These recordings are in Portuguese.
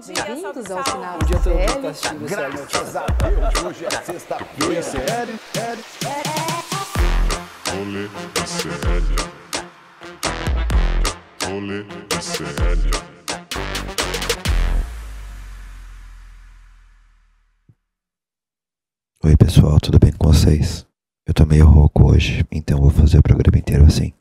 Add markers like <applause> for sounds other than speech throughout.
dia, Bem-vindos ao final do dia a todo mundo tá Graças a Deus, hoje é sexta-feira. Olê, é Olê, é Oi pessoal, tudo bem com vocês? Eu tô meio rouco hoje, então vou fazer o programa inteiro assim.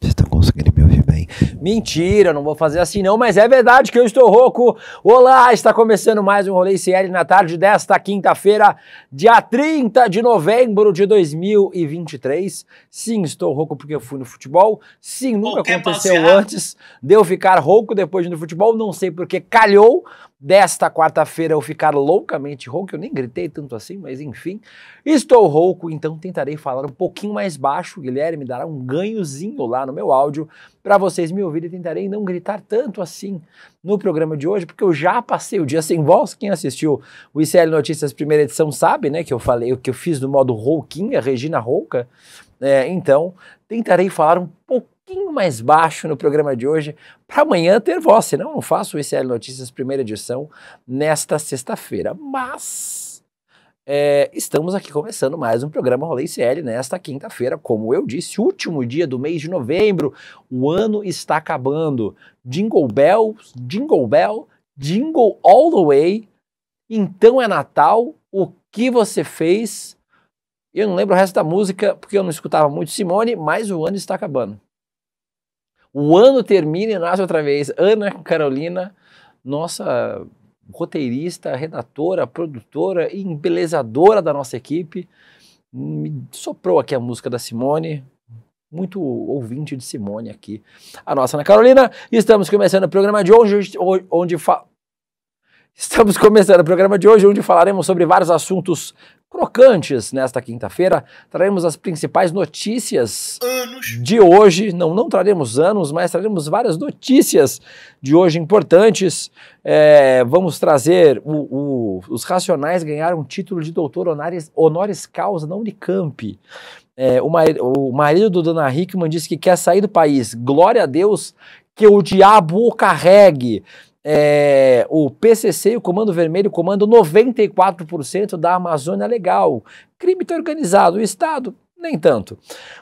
Vocês estão conseguindo me ouvir bem? Mentira, não vou fazer assim não, mas é verdade que eu estou rouco. Olá, está começando mais um Rolê CL na tarde desta quinta-feira, dia 30 de novembro de 2023. Sim, estou rouco porque eu fui no futebol. Sim, nunca aconteceu antes de eu ficar rouco depois de ir no futebol. Não sei porque calhou, desta quarta-feira eu ficar loucamente rouco, eu nem gritei tanto assim, mas enfim, estou rouco, então tentarei falar um pouquinho mais baixo, Guilherme dará um ganhozinho lá no meu áudio para vocês me ouvirem, tentarei não gritar tanto assim no programa de hoje, porque eu já passei o dia sem voz, quem assistiu o ICL Notícias primeira edição sabe, né, que eu falei, o que eu fiz no modo rouquinha, Regina Rouca, é, então tentarei falar um pouco pouquinho mais baixo no programa de hoje, para amanhã ter voz, senão eu não faço o ICL Notícias primeira edição nesta sexta-feira. Mas é, estamos aqui começando mais um programa Rolê ICL nesta quinta-feira, como eu disse, último dia do mês de novembro. O ano está acabando. Jingle bells, jingle bell, jingle all the way. Então é Natal, o que você fez? Eu não lembro o resto da música, porque eu não escutava muito Simone, mas o ano está acabando. O ano termina e nasce outra vez. Ana Carolina, nossa roteirista, redatora, produtora e embelezadora da nossa equipe, me soprou aqui a música da Simone. Muito ouvinte de Simone aqui. A nossa Ana Carolina, estamos começando o programa de hoje, onde, onde Estamos começando o programa de hoje, onde falaremos sobre vários assuntos crocantes nesta quinta-feira. Traremos as principais notícias anos. de hoje. Não, não traremos anos, mas traremos várias notícias de hoje importantes. É, vamos trazer o, o, os Racionais ganharam um título de doutor honoris, honoris causa na Unicamp. É, o, marido, o marido do Dona Hickman disse que quer sair do país. Glória a Deus que o diabo o carregue é, o PCC, o Comando Vermelho, Comando 94% da Amazônia Legal. Crime tá organizado, o Estado, nem tanto.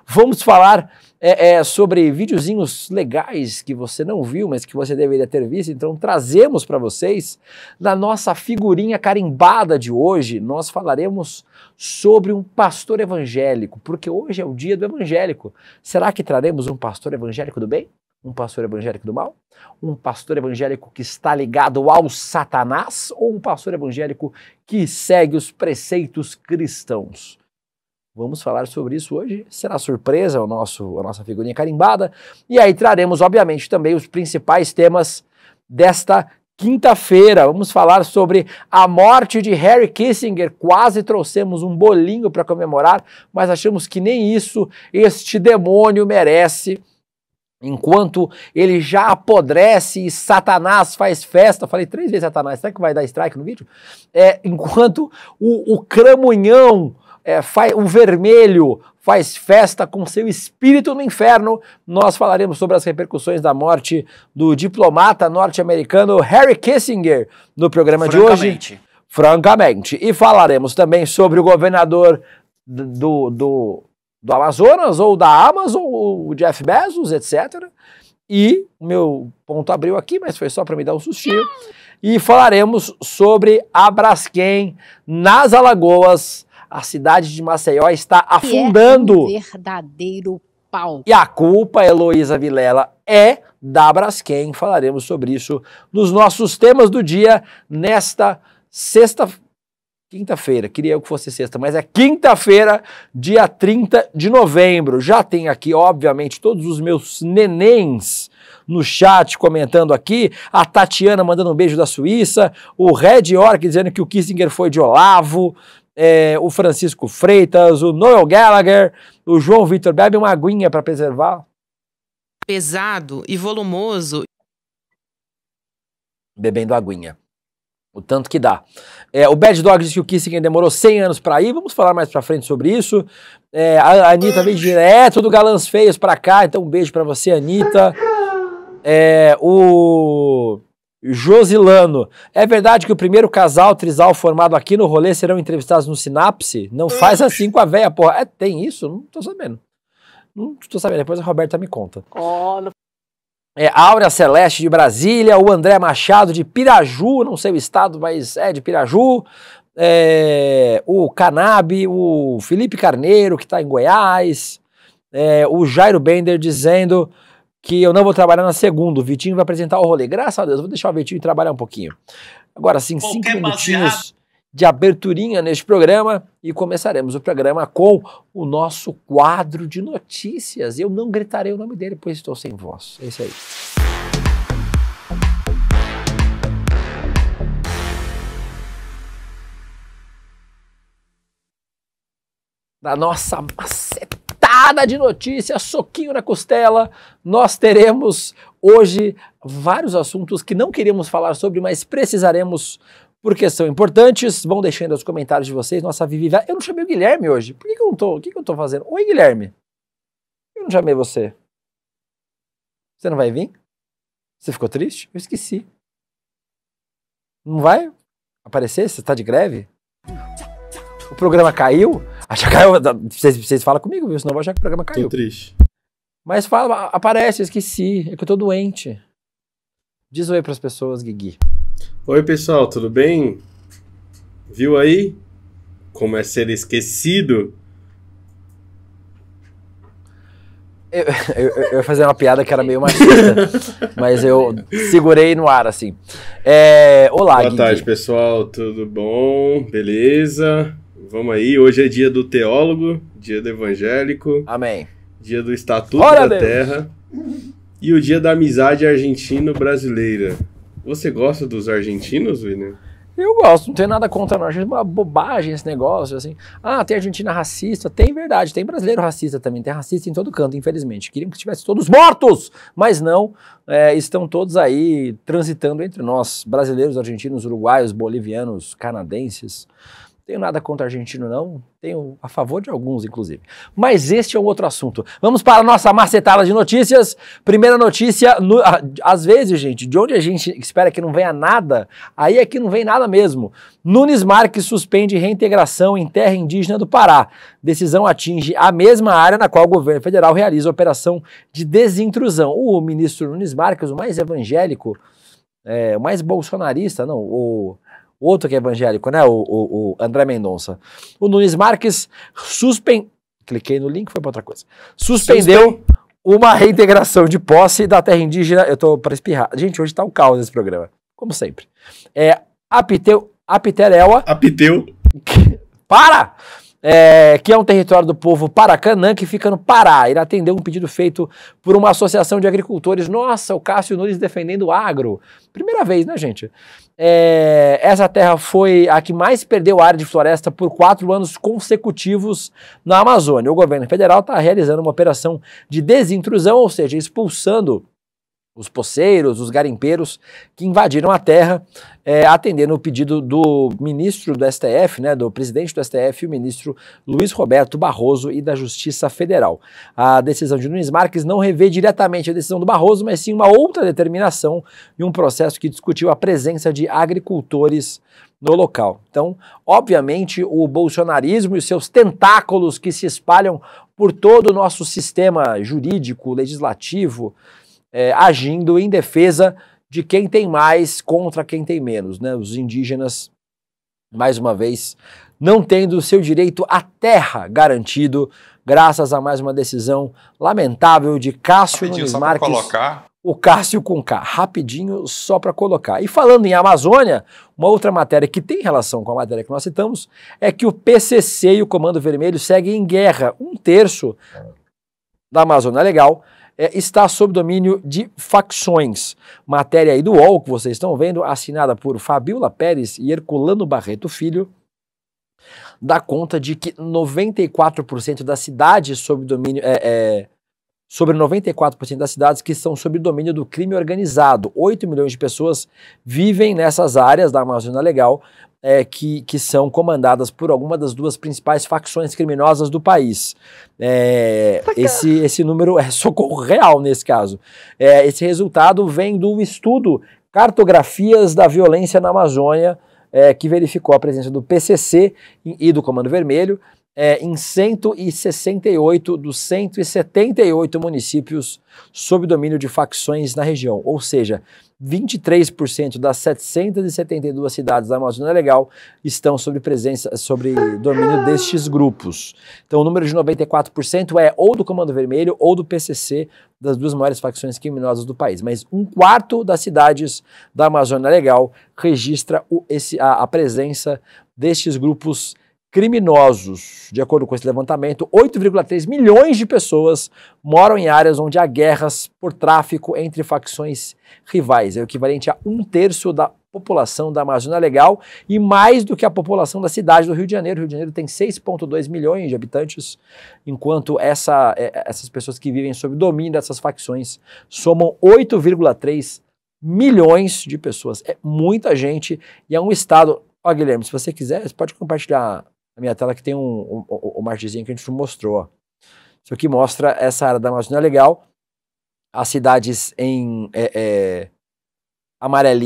Vamos falar é, é, sobre videozinhos legais que você não viu, mas que você deveria ter visto, então trazemos para vocês. Na nossa figurinha carimbada de hoje, nós falaremos sobre um pastor evangélico, porque hoje é o dia do evangélico. Será que traremos um pastor evangélico do bem? Um pastor evangélico do mal? Um pastor evangélico que está ligado ao Satanás? Ou um pastor evangélico que segue os preceitos cristãos? Vamos falar sobre isso hoje. Será surpresa o nosso, a nossa figurinha carimbada. E aí traremos, obviamente, também os principais temas desta quinta-feira. Vamos falar sobre a morte de Harry Kissinger. Quase trouxemos um bolinho para comemorar, mas achamos que nem isso este demônio merece. Enquanto ele já apodrece e Satanás faz festa, falei três vezes Satanás, será que vai dar strike no vídeo? É, enquanto o, o cramunhão, é, faz, o vermelho faz festa com seu espírito no inferno, nós falaremos sobre as repercussões da morte do diplomata norte-americano Harry Kissinger no programa de hoje. Francamente. E falaremos também sobre o governador do, do do Amazonas ou da Amazon, o Jeff Bezos, etc. E o meu ponto abriu aqui, mas foi só para me dar um sustinho. E falaremos sobre a Braskem nas Alagoas. A cidade de Maceió está é afundando. É um verdadeiro pau. E a culpa, Heloísa Vilela, é da Braskem. Falaremos sobre isso nos nossos temas do dia nesta sexta-feira Quinta-feira, queria eu que fosse sexta, mas é quinta-feira, dia 30 de novembro. Já tem aqui, obviamente, todos os meus nenéns no chat comentando aqui. A Tatiana mandando um beijo da Suíça. O Red Orc dizendo que o Kissinger foi de Olavo. É, o Francisco Freitas, o Noel Gallagher, o João Vitor. Bebe uma aguinha para preservar. Pesado e volumoso. Bebendo aguinha o tanto que dá. É, o Bad Dog disse que o Kissinger demorou 100 anos para ir, vamos falar mais para frente sobre isso. É, a Anitta veio direto do Galãs Feios para cá, então um beijo para você, Anitta. É, o Josilano, é verdade que o primeiro casal trisal formado aqui no rolê serão entrevistados no Sinapse? Não faz assim com a véia, porra. É, tem isso? Não tô sabendo. Não tô sabendo, depois a Roberta me conta. Oh, não é, Áurea Celeste de Brasília, o André Machado de Piraju, não sei o estado, mas é de Piraju, é, o Canabe, o Felipe Carneiro, que está em Goiás, é, o Jairo Bender dizendo que eu não vou trabalhar na segunda, o Vitinho vai apresentar o rolê. Graças a Deus, vou deixar o Vitinho trabalhar um pouquinho. Agora sim, cinco minutinhos de aberturinha neste programa e começaremos o programa com o nosso quadro de notícias. Eu não gritarei o nome dele, pois estou sem voz. É isso aí. Na nossa macetada de notícias, soquinho na costela, nós teremos hoje vários assuntos que não queríamos falar sobre, mas precisaremos porque são importantes. Vão deixando os comentários de vocês. Nossa, Vivi, eu não chamei o Guilherme hoje. Por que, que eu não tô? O que, que eu tô fazendo? Oi, Guilherme. Eu não chamei você. Você não vai vir? Você ficou triste? Eu esqueci. Não vai aparecer? Você tá de greve? O programa caiu? que ah, caiu. Vocês, vocês falam comigo, viu? Senão eu vou achar que o programa caiu. Tô triste. Mas fala, aparece, eu esqueci. É que eu tô doente. Diz oi pras pessoas, Guigui. Oi, pessoal, tudo bem? Viu aí como é ser esquecido? Eu, eu, eu ia fazer uma piada que era meio machista, <laughs> mas eu segurei no ar, assim. É, olá, Boa tarde, pessoal, tudo bom? Beleza? Vamos aí, hoje é dia do teólogo, dia do evangélico. Amém. Dia do Estatuto Ora da Deus. Terra e o dia da amizade argentino-brasileira. Você gosta dos argentinos, William? Eu gosto, não tenho nada contra nós. É uma bobagem esse negócio, assim. Ah, tem Argentina racista. Tem verdade, tem brasileiro racista também. Tem racista em todo canto, infelizmente. Queriam que estivessem todos mortos, mas não. É, estão todos aí transitando entre nós. Brasileiros, argentinos, uruguaios, bolivianos, canadenses. Tenho nada contra argentino, não. Tenho a favor de alguns, inclusive. Mas este é um outro assunto. Vamos para a nossa macetada de notícias. Primeira notícia, no, às vezes, gente, de onde a gente espera que não venha nada, aí aqui é não vem nada mesmo. Nunes Marques suspende reintegração em terra indígena do Pará. Decisão atinge a mesma área na qual o governo federal realiza a operação de desintrusão. O ministro Nunes Marques, o mais evangélico, é, o mais bolsonarista, não, o outro que é evangélico, né? O, o, o André Mendonça. O Nunes Marques suspen... Cliquei no link, foi para outra coisa. Suspendeu suspen... uma reintegração de posse da terra indígena. Eu tô para espirrar. Gente, hoje tá um caos nesse programa. Como sempre. É, Apiteu... Apiterewa... Apiteu... <laughs> para! é, que é um território do povo Paracanã, que fica no Pará. Ele atendeu um pedido feito por uma associação de agricultores. Nossa, o Cássio Nunes defendendo o agro. Primeira vez, né, gente? É, essa terra foi a que mais perdeu área de floresta por quatro anos consecutivos na Amazônia. O governo federal está realizando uma operação de desintrusão, ou seja, expulsando os poceiros, os garimpeiros que invadiram a terra, é, atendendo o pedido do ministro do STF, né, do presidente do STF, o ministro Luiz Roberto Barroso e da Justiça Federal. A decisão de Nunes Marques não revê diretamente a decisão do Barroso, mas sim uma outra determinação e um processo que discutiu a presença de agricultores no local. Então, obviamente, o bolsonarismo e seus tentáculos que se espalham por todo o nosso sistema jurídico, legislativo, é, agindo em defesa de quem tem mais contra quem tem menos. Né? Os indígenas, mais uma vez, não tendo seu direito à terra garantido, graças a mais uma decisão lamentável de Cássio Nunes Marques. Colocar. O Cássio com K, rapidinho, só para colocar. E falando em Amazônia, uma outra matéria que tem relação com a matéria que nós citamos é que o PCC e o Comando Vermelho seguem em guerra. Um terço da Amazônia Legal é, está sob domínio de facções. Matéria aí do UOL que vocês estão vendo, assinada por Fabiola Pérez e Herculano Barreto Filho, dá conta de que 94% das cidades sob domínio. É, é, sobre 94% das cidades que são sob domínio do crime organizado. 8 milhões de pessoas vivem nessas áreas da Amazônia Legal, é, que, que são comandadas por alguma das duas principais facções criminosas do país. É, esse, esse número é socorro real nesse caso. É, esse resultado vem do estudo Cartografias da Violência na Amazônia, é, que verificou a presença do PCC e do Comando Vermelho é, em 168 dos 178 municípios sob domínio de facções na região, ou seja, 23% das 772 cidades da Amazônia Legal estão sobre presença, sobre domínio destes grupos. Então, o número de 94% é ou do Comando Vermelho ou do PCC, das duas maiores facções criminosas do país. Mas um quarto das cidades da Amazônia Legal registra o, esse, a, a presença destes grupos criminosos. De acordo com esse levantamento, 8,3 milhões de pessoas moram em áreas onde há guerras por tráfico entre facções rivais. É o equivalente a um terço da população da Amazônia Legal e mais do que a população da cidade do Rio de Janeiro. O Rio de Janeiro tem 6,2 milhões de habitantes, enquanto essa, é, essas pessoas que vivem sob domínio dessas facções somam 8,3 milhões de pessoas. É muita gente e é um estado. Ó, Guilherme, se você quiser, você pode compartilhar na minha tela que tem um, um, um que a gente mostrou. Isso aqui mostra essa área da Amazônia é Legal. As cidades em é, é,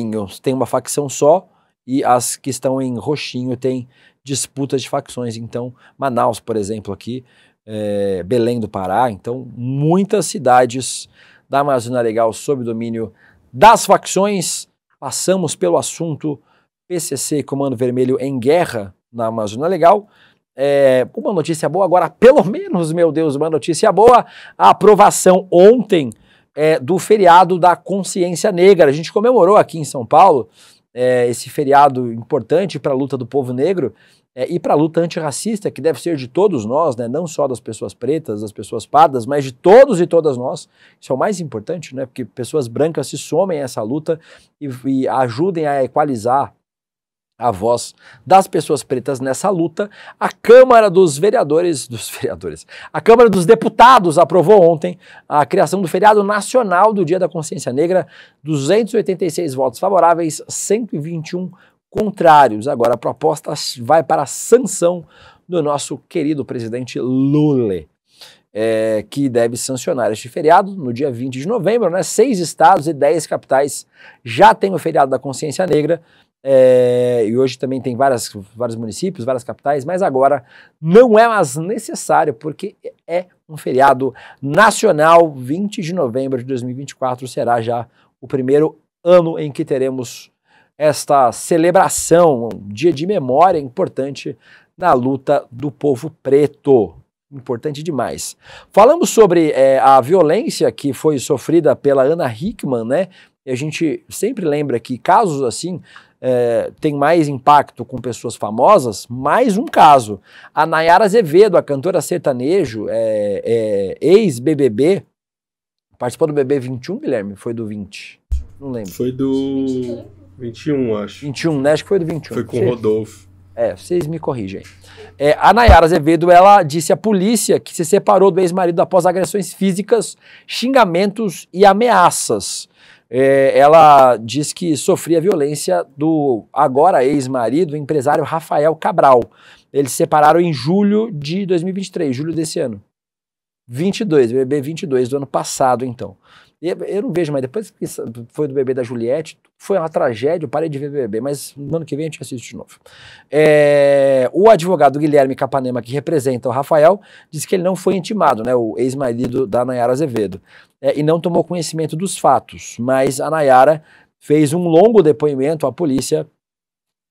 tem uma facção só e as que estão em roxinho tem disputas de facções. Então, Manaus, por exemplo, aqui, é, Belém do Pará. Então, muitas cidades da Amazônia Legal sob domínio das facções. Passamos pelo assunto PCC Comando Vermelho em guerra na Amazônia Legal. É, uma notícia boa agora, pelo menos, meu Deus, uma notícia boa. A aprovação ontem é, do feriado da consciência negra. A gente comemorou aqui em São Paulo é, esse feriado importante para a luta do povo negro é, e para a luta antirracista, que deve ser de todos nós, né? não só das pessoas pretas, das pessoas pardas, mas de todos e todas nós. Isso é o mais importante, né? porque pessoas brancas se somem a essa luta e, e ajudem a equalizar a voz das pessoas pretas nessa luta. A Câmara dos Vereadores, <laughs> dos vereadores, a Câmara dos Deputados aprovou ontem a criação do feriado nacional do Dia da Consciência Negra, 286 votos favoráveis, 121 contrários. Agora a proposta vai para a sanção do nosso querido presidente Lula. É, que deve sancionar este feriado no dia 20 de novembro. Né? Seis estados e dez capitais já têm o feriado da consciência negra é, e hoje também tem várias, vários municípios, várias capitais, mas agora não é mais necessário, porque é um feriado nacional. 20 de novembro de 2024 será já o primeiro ano em que teremos esta celebração, um dia de memória importante na luta do povo preto. Importante demais. Falamos sobre é, a violência que foi sofrida pela Ana Hickman, né? E a gente sempre lembra que casos assim é, tem mais impacto com pessoas famosas, mais um caso. A Nayara Azevedo, a cantora sertanejo, é, é, ex-BBB, participou do BB 21, Guilherme? Foi do 20? Não lembro. Foi do 21, acho. 21, né? Acho que foi do 21. Foi com o Rodolfo. É, vocês me corrigem. É, a Nayara Azevedo, ela disse à polícia que se separou do ex-marido após agressões físicas, xingamentos e ameaças. É, ela diz que sofria violência do agora ex-marido, empresário Rafael Cabral. Eles se separaram em julho de 2023, julho desse ano. 22, BBB 22 do ano passado, então. É, eu não vejo, mas depois que foi do bebê da Juliette, foi uma tragédia, eu parei de ver bebê, mas no ano que vem a gente assiste de novo. É, o advogado Guilherme Capanema, que representa o Rafael, disse que ele não foi intimado, né, o ex-marido da Nayara Azevedo, é, e não tomou conhecimento dos fatos, mas a Nayara fez um longo depoimento à polícia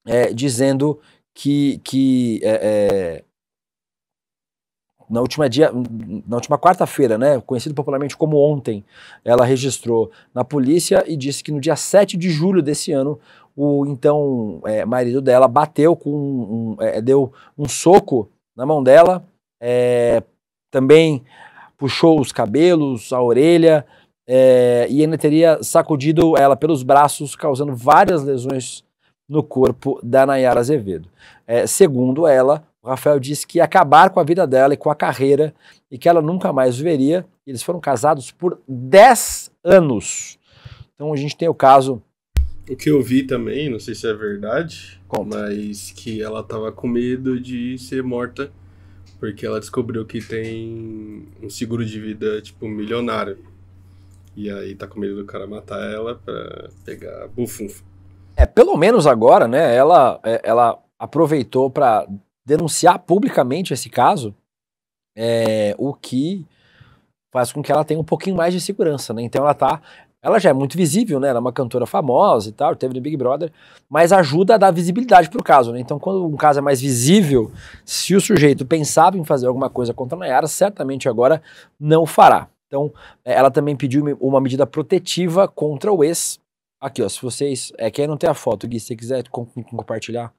é, dizendo que, que é, é na última dia, na última quarta-feira, né, conhecido popularmente como ontem, ela registrou na polícia e disse que no dia 7 de julho desse ano, o então é, marido dela bateu com um, um, é, deu um soco na mão dela, é, também puxou os cabelos, a orelha, é, e ainda teria sacudido ela pelos braços, causando várias lesões no corpo da Nayara Azevedo. É, segundo ela, Rafael disse que ia acabar com a vida dela e com a carreira e que ela nunca mais veria. Eles foram casados por 10 anos. Então a gente tem o caso. O que eu vi também, não sei se é verdade, Conta. mas que ela estava com medo de ser morta porque ela descobriu que tem um seguro de vida, tipo, milionário. E aí tá com medo do cara matar ela para pegar bufunfa. É, pelo menos agora, né? Ela, é, ela aproveitou para denunciar publicamente esse caso, é, o que faz com que ela tenha um pouquinho mais de segurança, né? Então ela tá. Ela já é muito visível, né? Ela é uma cantora famosa e tal, teve no Big Brother, mas ajuda a dar visibilidade pro caso, né? Então, quando um caso é mais visível, se o sujeito pensava em fazer alguma coisa contra a Nayara, certamente agora não fará. Então, é, ela também pediu uma medida protetiva contra o ex. Aqui, ó, se vocês. É, quem não tem a foto, Gui, se você quiser compartilhar,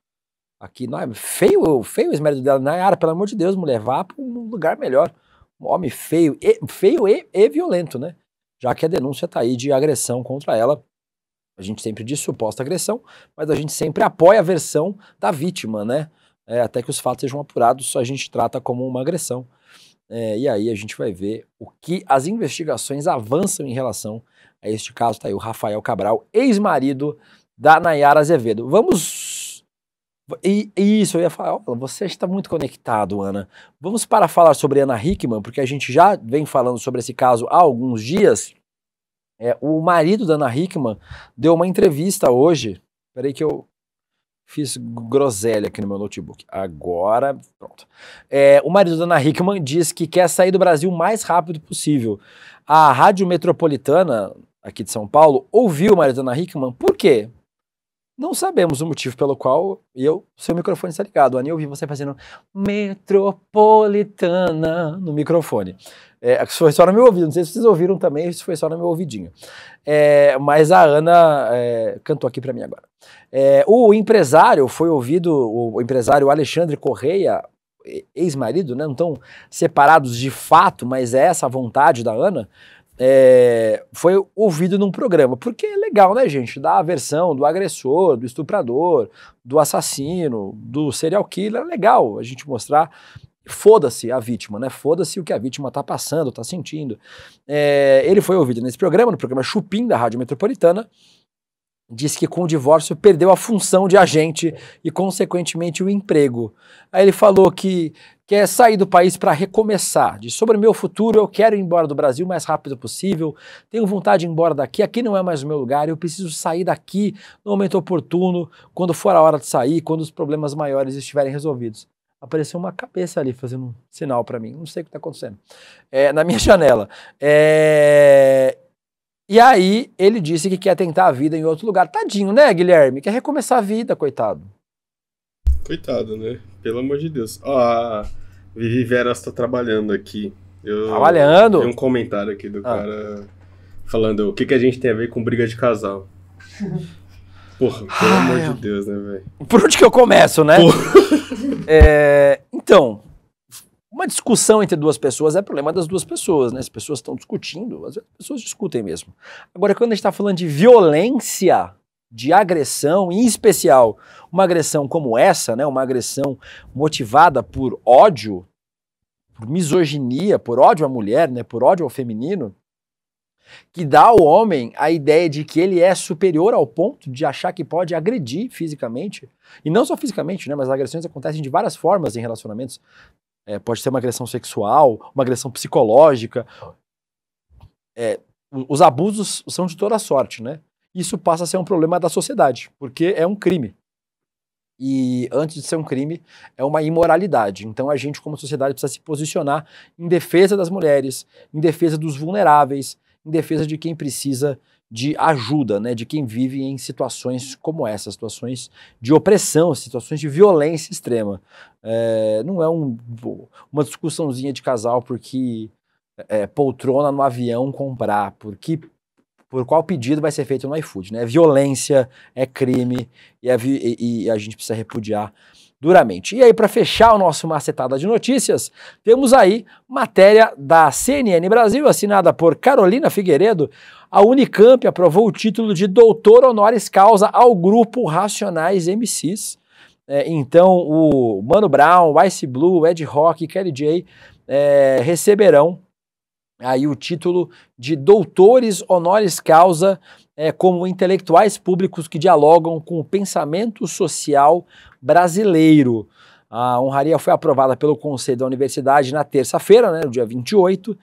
Aqui, não, é feio, feio o esmero dela. Nayara, pelo amor de Deus, mulher, vá para um lugar melhor. Um homem feio, e, feio e, e violento, né? Já que a denúncia está aí de agressão contra ela. A gente sempre diz suposta agressão, mas a gente sempre apoia a versão da vítima, né? É, até que os fatos sejam apurados, a gente trata como uma agressão. É, e aí a gente vai ver o que as investigações avançam em relação a este caso. Tá aí o Rafael Cabral, ex-marido da Nayara Azevedo. Vamos e, e, isso, eu ia falar, você está muito conectado, Ana. Vamos para falar sobre Ana Hickman, porque a gente já vem falando sobre esse caso há alguns dias. É, o marido da Ana Hickman deu uma entrevista hoje. Peraí que eu fiz groselha aqui no meu notebook. Agora, pronto. É, o marido da Ana Hickman diz que quer sair do Brasil o mais rápido possível. A Rádio Metropolitana, aqui de São Paulo, ouviu o marido da Ana Hickman. Por quê? Não sabemos o motivo pelo qual eu, seu microfone está ligado. Ani, eu vi você fazendo metropolitana no microfone. É, isso foi só no meu ouvido, não sei se vocês ouviram também, isso foi só no meu ouvidinho. É, mas a Ana é, cantou aqui para mim agora. É, o empresário foi ouvido, o empresário Alexandre Correia, ex-marido, né? não estão separados de fato, mas é essa vontade da Ana, é, foi ouvido num programa. Porque é legal, né, gente? Da versão do agressor, do estuprador, do assassino, do serial killer. É legal a gente mostrar. Foda-se a vítima, né? Foda-se o que a vítima tá passando, tá sentindo. É, ele foi ouvido nesse programa, no programa Chupim da Rádio Metropolitana. Disse que com o divórcio perdeu a função de agente e, consequentemente, o emprego. Aí ele falou que que é sair do país para recomeçar, de sobre o meu futuro, eu quero ir embora do Brasil o mais rápido possível, tenho vontade de ir embora daqui, aqui não é mais o meu lugar, eu preciso sair daqui no momento oportuno, quando for a hora de sair, quando os problemas maiores estiverem resolvidos. Apareceu uma cabeça ali fazendo um sinal para mim, não sei o que está acontecendo, é, na minha <laughs> janela. É... E aí ele disse que quer tentar a vida em outro lugar. Tadinho, né, Guilherme? Quer recomeçar a vida, coitado. Coitado, né? Pelo amor de Deus. Ó, ah, a Vivi Veras tá trabalhando aqui. Eu, trabalhando? Tem um comentário aqui do ah. cara falando o que, que a gente tem a ver com briga de casal. <laughs> Porra, pelo Ai, amor de Deus, né, velho? Por onde que eu começo, né? <laughs> É, então, uma discussão entre duas pessoas é problema das duas pessoas, né? As pessoas estão discutindo, as pessoas discutem mesmo. Agora, quando a gente está falando de violência, de agressão, em especial uma agressão como essa, né, uma agressão motivada por ódio, por misoginia, por ódio à mulher, né, por ódio ao feminino, que dá ao homem a ideia de que ele é superior ao ponto de achar que pode agredir fisicamente, e não só fisicamente, né, mas as agressões acontecem de várias formas em relacionamentos. É, pode ser uma agressão sexual, uma agressão psicológica. É, os abusos são de toda sorte, né? isso passa a ser um problema da sociedade, porque é um crime. E antes de ser um crime, é uma imoralidade. Então a gente, como sociedade, precisa se posicionar em defesa das mulheres, em defesa dos vulneráveis, em defesa de quem precisa de ajuda, né, de quem vive em situações como essa, situações de opressão, situações de violência extrema. É, não é um, uma discussãozinha de casal porque é, poltrona no avião comprar, porque por qual pedido vai ser feito no iFood. Né? É violência, é crime e, vi e, e a gente precisa repudiar duramente. E aí, para fechar o nosso macetada de notícias, temos aí matéria da CNN Brasil, assinada por Carolina Figueiredo. A Unicamp aprovou o título de doutor honoris causa ao grupo Racionais MCs. É, então, o Mano Brown, Ice Blue, Ed Rock e Kelly J é, receberão aí o título de doutores honoris causa é, como intelectuais públicos que dialogam com o pensamento social brasileiro. A honraria foi aprovada pelo Conselho da Universidade na terça-feira, né, no dia 28,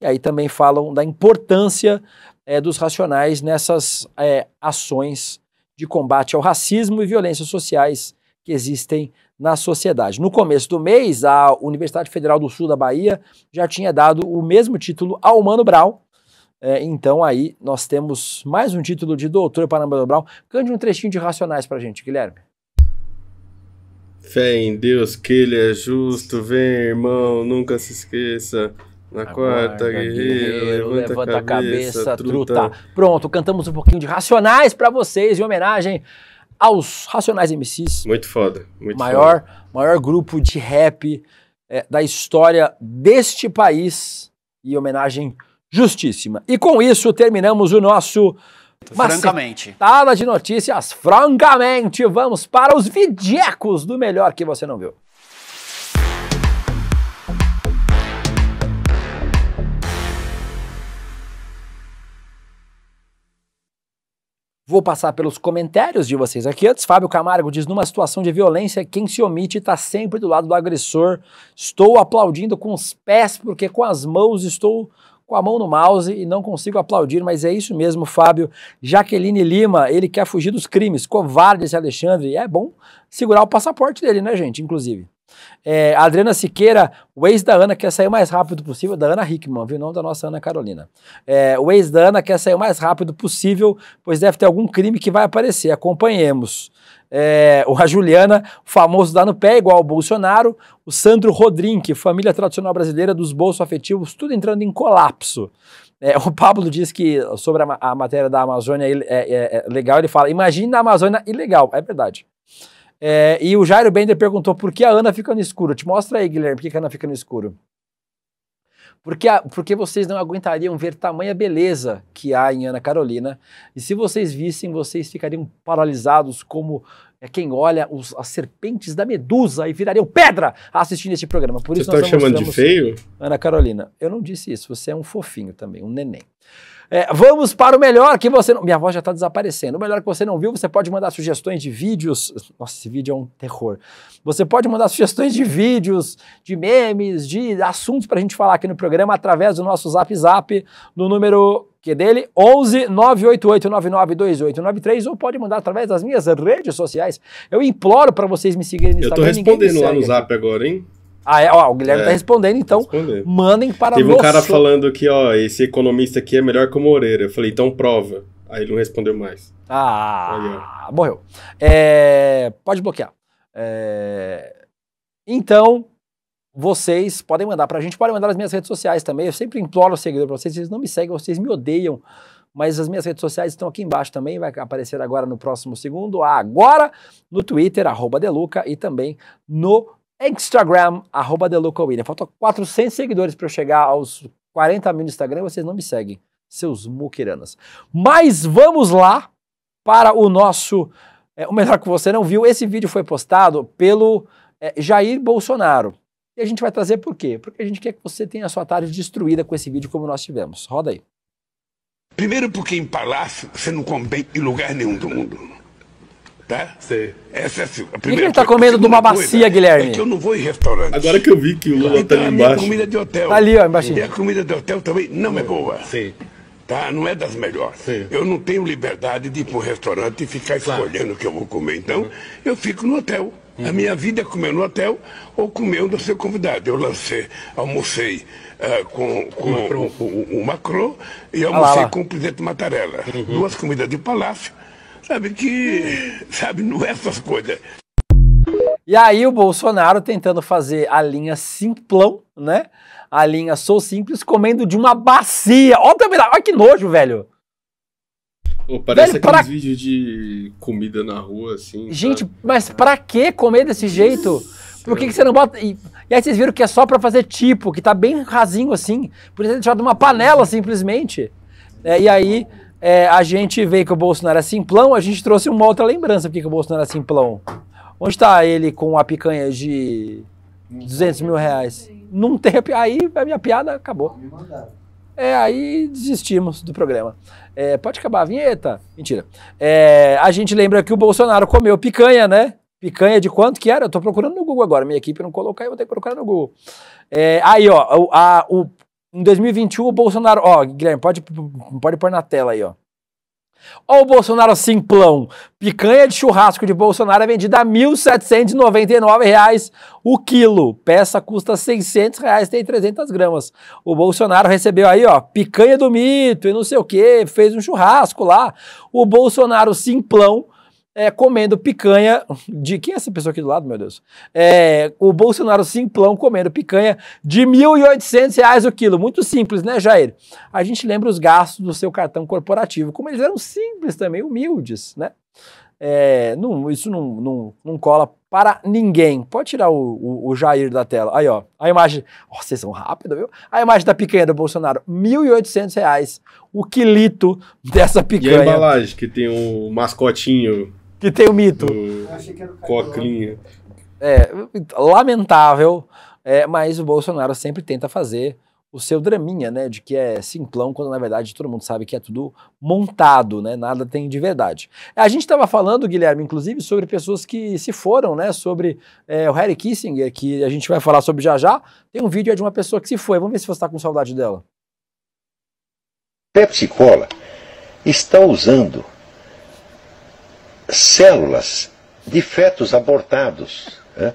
e aí também falam da importância é, dos racionais nessas é, ações de combate ao racismo e violências sociais que existem na sociedade. No começo do mês, a Universidade Federal do Sul da Bahia já tinha dado o mesmo título ao Mano Brown. É, então aí nós temos mais um título de doutor para Mano Brau. Cante um trechinho de Racionais para gente, Guilherme. Fé em Deus que ele é justo, vem irmão, nunca se esqueça. Na quarta, guerreiro levanta, levanta, a cabeça, cabeça truta. truta. Pronto, cantamos um pouquinho de Racionais para vocês em homenagem aos Racionais MCs. Muito foda. Muito maior, foda. maior grupo de rap é, da história deste país. E homenagem justíssima. E com isso terminamos o nosso. Francamente. Tala de notícias, francamente, vamos para os videcos do melhor que você não viu. Vou passar pelos comentários de vocês aqui antes. Fábio Camargo diz: numa situação de violência, quem se omite está sempre do lado do agressor. Estou aplaudindo com os pés, porque com as mãos estou com a mão no mouse e não consigo aplaudir, mas é isso mesmo, Fábio. Jaqueline Lima, ele quer fugir dos crimes. Covarde esse Alexandre. É bom segurar o passaporte dele, né, gente? Inclusive. É, Adriana Siqueira, o ex da Ana quer sair o mais rápido possível, da Ana Hickman, viu? Não da nossa Ana Carolina. É, o ex da Ana quer sair o mais rápido possível, pois deve ter algum crime que vai aparecer. Acompanhemos. É, a Juliana, o famoso dá no pé, igual ao Bolsonaro. O Sandro Rodrigues, família tradicional brasileira dos bolsos afetivos, tudo entrando em colapso. É, o Pablo diz que sobre a, a matéria da Amazônia é, é, é, legal, ele fala: imagina a Amazônia ilegal. É verdade. É, e o Jairo Bender perguntou por que a Ana fica no escuro. Te mostra aí, Guilherme, por que a Ana fica no escuro. Porque, a, porque vocês não aguentariam ver tamanha beleza que há em Ana Carolina. E se vocês vissem, vocês ficariam paralisados como é quem olha os, as serpentes da medusa e virariam pedra assistindo este programa. Por isso você está chamando de feio? Ana Carolina, eu não disse isso. Você é um fofinho também, um neném. É, vamos para o melhor que você não. Minha voz já está desaparecendo. O melhor que você não viu, você pode mandar sugestões de vídeos. Nossa, esse vídeo é um terror. Você pode mandar sugestões de vídeos, de memes, de assuntos para a gente falar aqui no programa através do nosso zap zap no número que é dele 11 988 ou pode mandar através das minhas redes sociais. Eu imploro para vocês me seguirem no Instagram. Eu estou respondendo lá no zap agora, hein? Ah, é, ó, o Guilherme tá é, tá respondendo, então mandem para Teve um cara falando que, ó, esse economista aqui é melhor que o Moreira. Eu falei, então prova. Aí ele não respondeu mais. Ah, Aí, morreu. É, pode bloquear. É, então, vocês podem mandar pra gente, podem mandar nas minhas redes sociais também. Eu sempre imploro o seguidor pra vocês, vocês não me seguem, vocês me odeiam. Mas as minhas redes sociais estão aqui embaixo também, vai aparecer agora no próximo segundo, agora no Twitter, arroba Deluca, e também no Instagram, arroba TheLocalWilliam. 400 seguidores para eu chegar aos 40 mil no Instagram e vocês não me seguem, seus muquiranas. Mas vamos lá para o nosso... É, o melhor que você não viu, esse vídeo foi postado pelo é, Jair Bolsonaro. E a gente vai trazer por quê? Porque a gente quer que você tenha a sua tarde destruída com esse vídeo como nós tivemos. Roda aí. Primeiro porque em palácio você não bem em lugar nenhum do mundo tá? Sim. Essa é a primeira. Por que ele está comendo de uma bacia, coisa, Guilherme? É que eu não vou em restaurante. Agora que eu vi que o Lula está ali embaixo. A comida de hotel. Tá ali, ó, embaixo. E a comida de hotel também não é boa. Sim. Tá? Não é das melhores. Sim. Eu não tenho liberdade de ir para um restaurante e ficar claro. escolhendo o que eu vou comer. Então, uhum. eu fico no hotel. Uhum. A minha vida é comer no hotel ou comer onde eu sou convidado. Eu lancei, almocei uh, com, com o, o, o, o, Macron e almocei ah lá, lá. com o presidente Mattarella. Uhum. Duas comidas de palácio Sabe que. Sabe, não é essas coisas. E aí o Bolsonaro tentando fazer a linha simplão, né? A linha sou simples, comendo de uma bacia. Olha também, olha que nojo, velho. Oh, parece velho, aqueles pra... vídeos de comida na rua, assim. Gente, mas pra que comer desse jeito? Por que, que você não bota. E, e, aí vocês viram que é só pra fazer tipo, que tá bem rasinho assim. Por exemplo, é de uma panela simplesmente. É, e aí é, a gente veio que o Bolsonaro é simplão, a gente trouxe uma outra lembrança porque que o Bolsonaro é simplão. Onde está ele com a picanha de 200 mil reais? Não tem. Aí a minha piada acabou. É, aí desistimos do programa. É, pode acabar a vinheta? Mentira. É, a gente lembra que o Bolsonaro comeu picanha, né? Picanha de quanto que era? Eu tô procurando no Google agora. Minha equipe não colocar, eu vou ter que procurar no Google. É, aí, ó, a, a, o, em 2021, o Bolsonaro. Ó, Guilherme, pode, pode pôr na tela aí, ó. Ó o Bolsonaro simplão. Picanha de churrasco de Bolsonaro é vendida a R$ 1.799 o quilo. Peça custa R$ 600, reais, tem 300 gramas. O Bolsonaro recebeu aí, ó, picanha do mito e não sei o quê, fez um churrasco lá. O Bolsonaro simplão é, comendo picanha de. Quem é essa pessoa aqui do lado, meu Deus? É, o Bolsonaro simplão comendo picanha de R$ 1.800 o quilo. Muito simples, né, Jair? A gente lembra os gastos do seu cartão corporativo, como eles eram simples também, humildes, né? É, não, isso não, não, não cola para ninguém. Pode tirar o, o, o, Jair da tela. Aí, ó, a imagem. Ó, vocês são rápidos, viu? A imagem da picanha do Bolsonaro, R$ reais o quilito dessa picanha. E a embalagem, que tem um mascotinho que tem o mito. Do... Coclinha. É, lamentável, é, mas o Bolsonaro sempre tenta fazer o seu draminha, né, de que é simplão, quando na verdade todo mundo sabe que é tudo montado, né, nada tem de verdade. É, a gente estava falando, Guilherme, inclusive, sobre pessoas que se foram, né, sobre é, o Harry Kissinger, que a gente vai falar sobre já já, tem um vídeo de uma pessoa que se foi, vamos ver se você está com saudade dela. Pepsi Cola está usando células de fetos abortados né?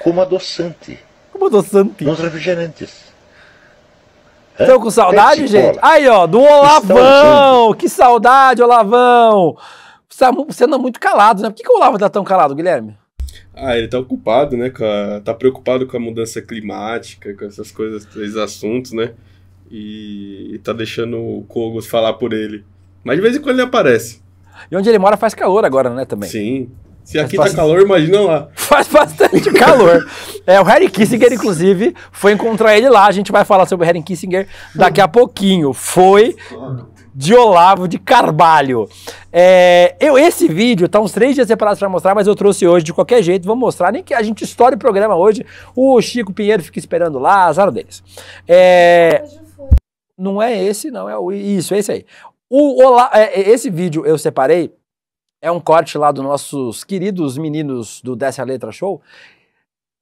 como adoçante. Como adoçante? Nos refrigerantes. Estão com saudade, Pepsi gente? Cola. Aí, ó, do Olavão! Que saudade, Olavão! Tá você anda muito calado, né? Por que, que o Olavo tá tão calado, Guilherme? Ah, ele tá ocupado, né? A... Tá preocupado com a mudança climática, com essas coisas, esses assuntos, né? E, e tá deixando o Kogos falar por ele. Mas de vez em quando ele aparece. E onde ele mora faz calor agora, né, também? Sim. Se aqui faz tá bastante... calor, imagina lá. <laughs> Faz bastante calor. É, o Harry Kissinger, inclusive, foi encontrar ele lá. A gente vai falar sobre o Harry Kissinger daqui a pouquinho. Foi de Olavo de Carvalho. É, eu, esse vídeo tá uns três dias separados para mostrar, mas eu trouxe hoje de qualquer jeito, Vou mostrar, nem que a gente estoure o programa hoje, o Chico Pinheiro fica esperando lá, azar deles. É, não é esse, não, é o, isso, é esse aí. O Olá, é, é, esse vídeo eu separei, é um corte lá dos nossos queridos meninos do Desce a Letra Show.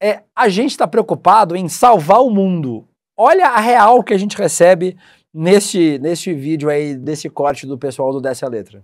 É, a gente está preocupado em salvar o mundo. Olha a real que a gente recebe neste, neste vídeo aí, desse corte do pessoal do Desce a Letra.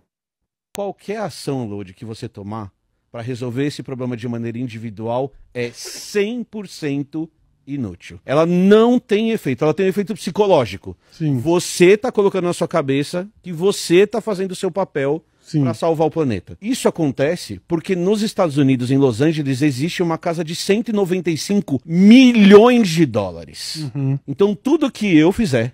Qualquer é ação, Lord, que você tomar para resolver esse problema de maneira individual é 100% inútil. Ela não tem efeito, ela tem um efeito psicológico. Sim. Você está colocando na sua cabeça que você está fazendo o seu papel para salvar o planeta. Isso acontece porque nos Estados Unidos, em Los Angeles, existe uma casa de 195 milhões de dólares. Uhum. Então, tudo que eu fizer,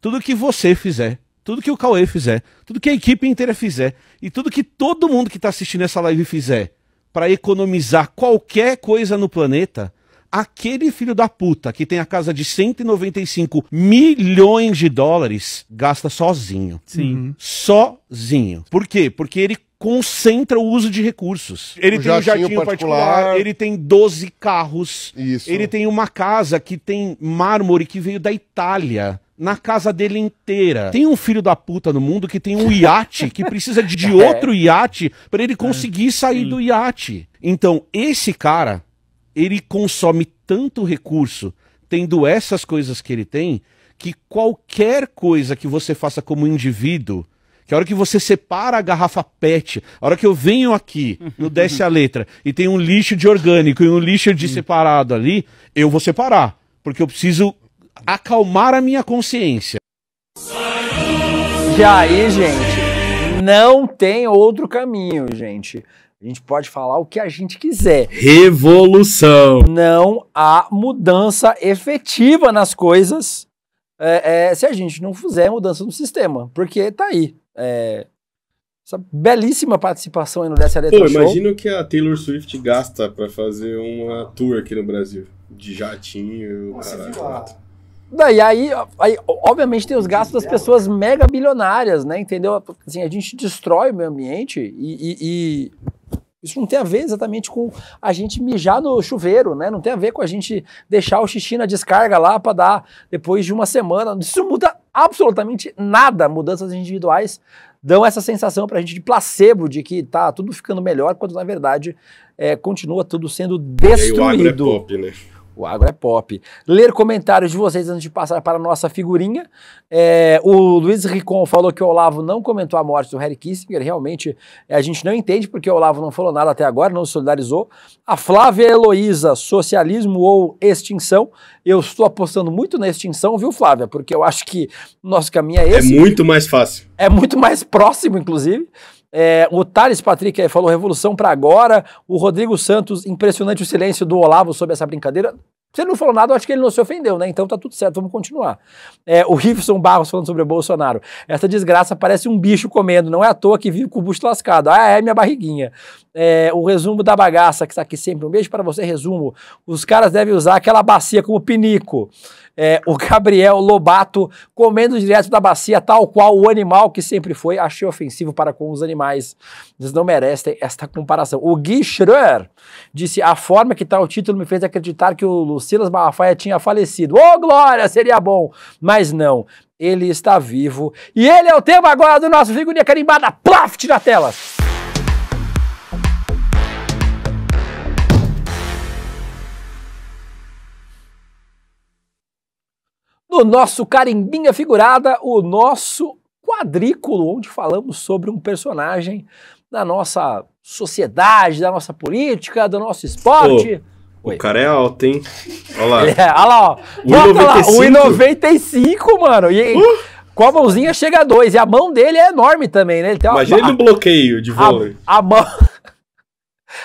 tudo que você fizer, tudo que o Cauê fizer, tudo que a equipe inteira fizer e tudo que todo mundo que está assistindo essa live fizer para economizar qualquer coisa no planeta, Aquele filho da puta que tem a casa de 195 milhões de dólares gasta sozinho. Sim. Uhum. Sozinho. Por quê? Porque ele concentra o uso de recursos. Ele tem um jardim particular, particular, ele tem 12 carros, Isso. ele tem uma casa que tem mármore que veio da Itália na casa dele inteira. Tem um filho da puta no mundo que tem um iate, que precisa de <laughs> outro é. iate para ele conseguir é. sair do iate. Então, esse cara ele consome tanto recurso, tendo essas coisas que ele tem, que qualquer coisa que você faça como indivíduo, que a hora que você separa a garrafa PET, a hora que eu venho aqui no <laughs> Desce a Letra e tem um lixo de orgânico e um lixo de hum. separado ali, eu vou separar, porque eu preciso acalmar a minha consciência. E aí, gente, não tem outro caminho, gente. A gente pode falar o que a gente quiser. Revolução! Não há mudança efetiva nas coisas é, é, se a gente não fizer mudança no sistema, porque tá aí. É, essa belíssima participação aí no Dessa Letra Pô, imagina o que a Taylor Swift gasta para fazer uma tour aqui no Brasil. De jatinho, caralho. Daí aí, aí, obviamente, tem os gastos das pessoas mega bilionárias, né? Entendeu? Assim, a gente destrói o meio ambiente e, e, e, isso não tem a ver exatamente com a gente mijar no chuveiro, né? Não tem a ver com a gente deixar o xixi na descarga lá para dar depois de uma semana. Isso muda absolutamente nada. Mudanças individuais dão essa sensação para a gente de placebo, de que tá tudo ficando melhor, quando na verdade é, continua tudo sendo destruído. E aí, o agro é pop, né? O agro é pop. Ler comentários de vocês antes de passar para a nossa figurinha. É, o Luiz Ricon falou que o Olavo não comentou a morte do Harry Kissinger. Realmente, a gente não entende porque o Olavo não falou nada até agora, não se solidarizou. A Flávia Heloísa, socialismo ou extinção? Eu estou apostando muito na extinção, viu, Flávia? Porque eu acho que nosso caminho é, é esse. É muito mais fácil. É muito mais próximo, inclusive. É, o Thales Patrick falou revolução para agora. O Rodrigo Santos, impressionante o silêncio do Olavo sobre essa brincadeira. Se ele não falou nada, eu acho que ele não se ofendeu, né? Então tá tudo certo, vamos continuar. É, o Rifson Barros falando sobre o Bolsonaro. Essa desgraça parece um bicho comendo, não é à toa que vive com o busto lascado. Ah, é minha barriguinha. É, o resumo da bagaça, que está aqui sempre. Um beijo para você, resumo. Os caras devem usar aquela bacia como pinico é, o Gabriel Lobato comendo direto da bacia, tal qual o animal que sempre foi. Achei ofensivo para com os animais. Eles não merecem esta comparação. O Gui Schroer disse: a forma que está o título me fez acreditar que o Lucilas Malafaia tinha falecido. Ô, oh, Glória, seria bom! Mas não. Ele está vivo e ele é o tema agora do nosso figurinha carimbada. Plaft na tela! No nosso Carimbinha Figurada, o nosso quadrículo, onde falamos sobre um personagem da nossa sociedade, da nossa política, do nosso esporte. Oh, o cara é alto, hein? Olha lá. <laughs> É, olha lá, ó. Bota lá, 1,95, mano. E uh! com a mãozinha chega a 2. E a mão dele é enorme também, né? Ele tem uma, Imagina ele no bloqueio de vôlei. A, a mão... <laughs>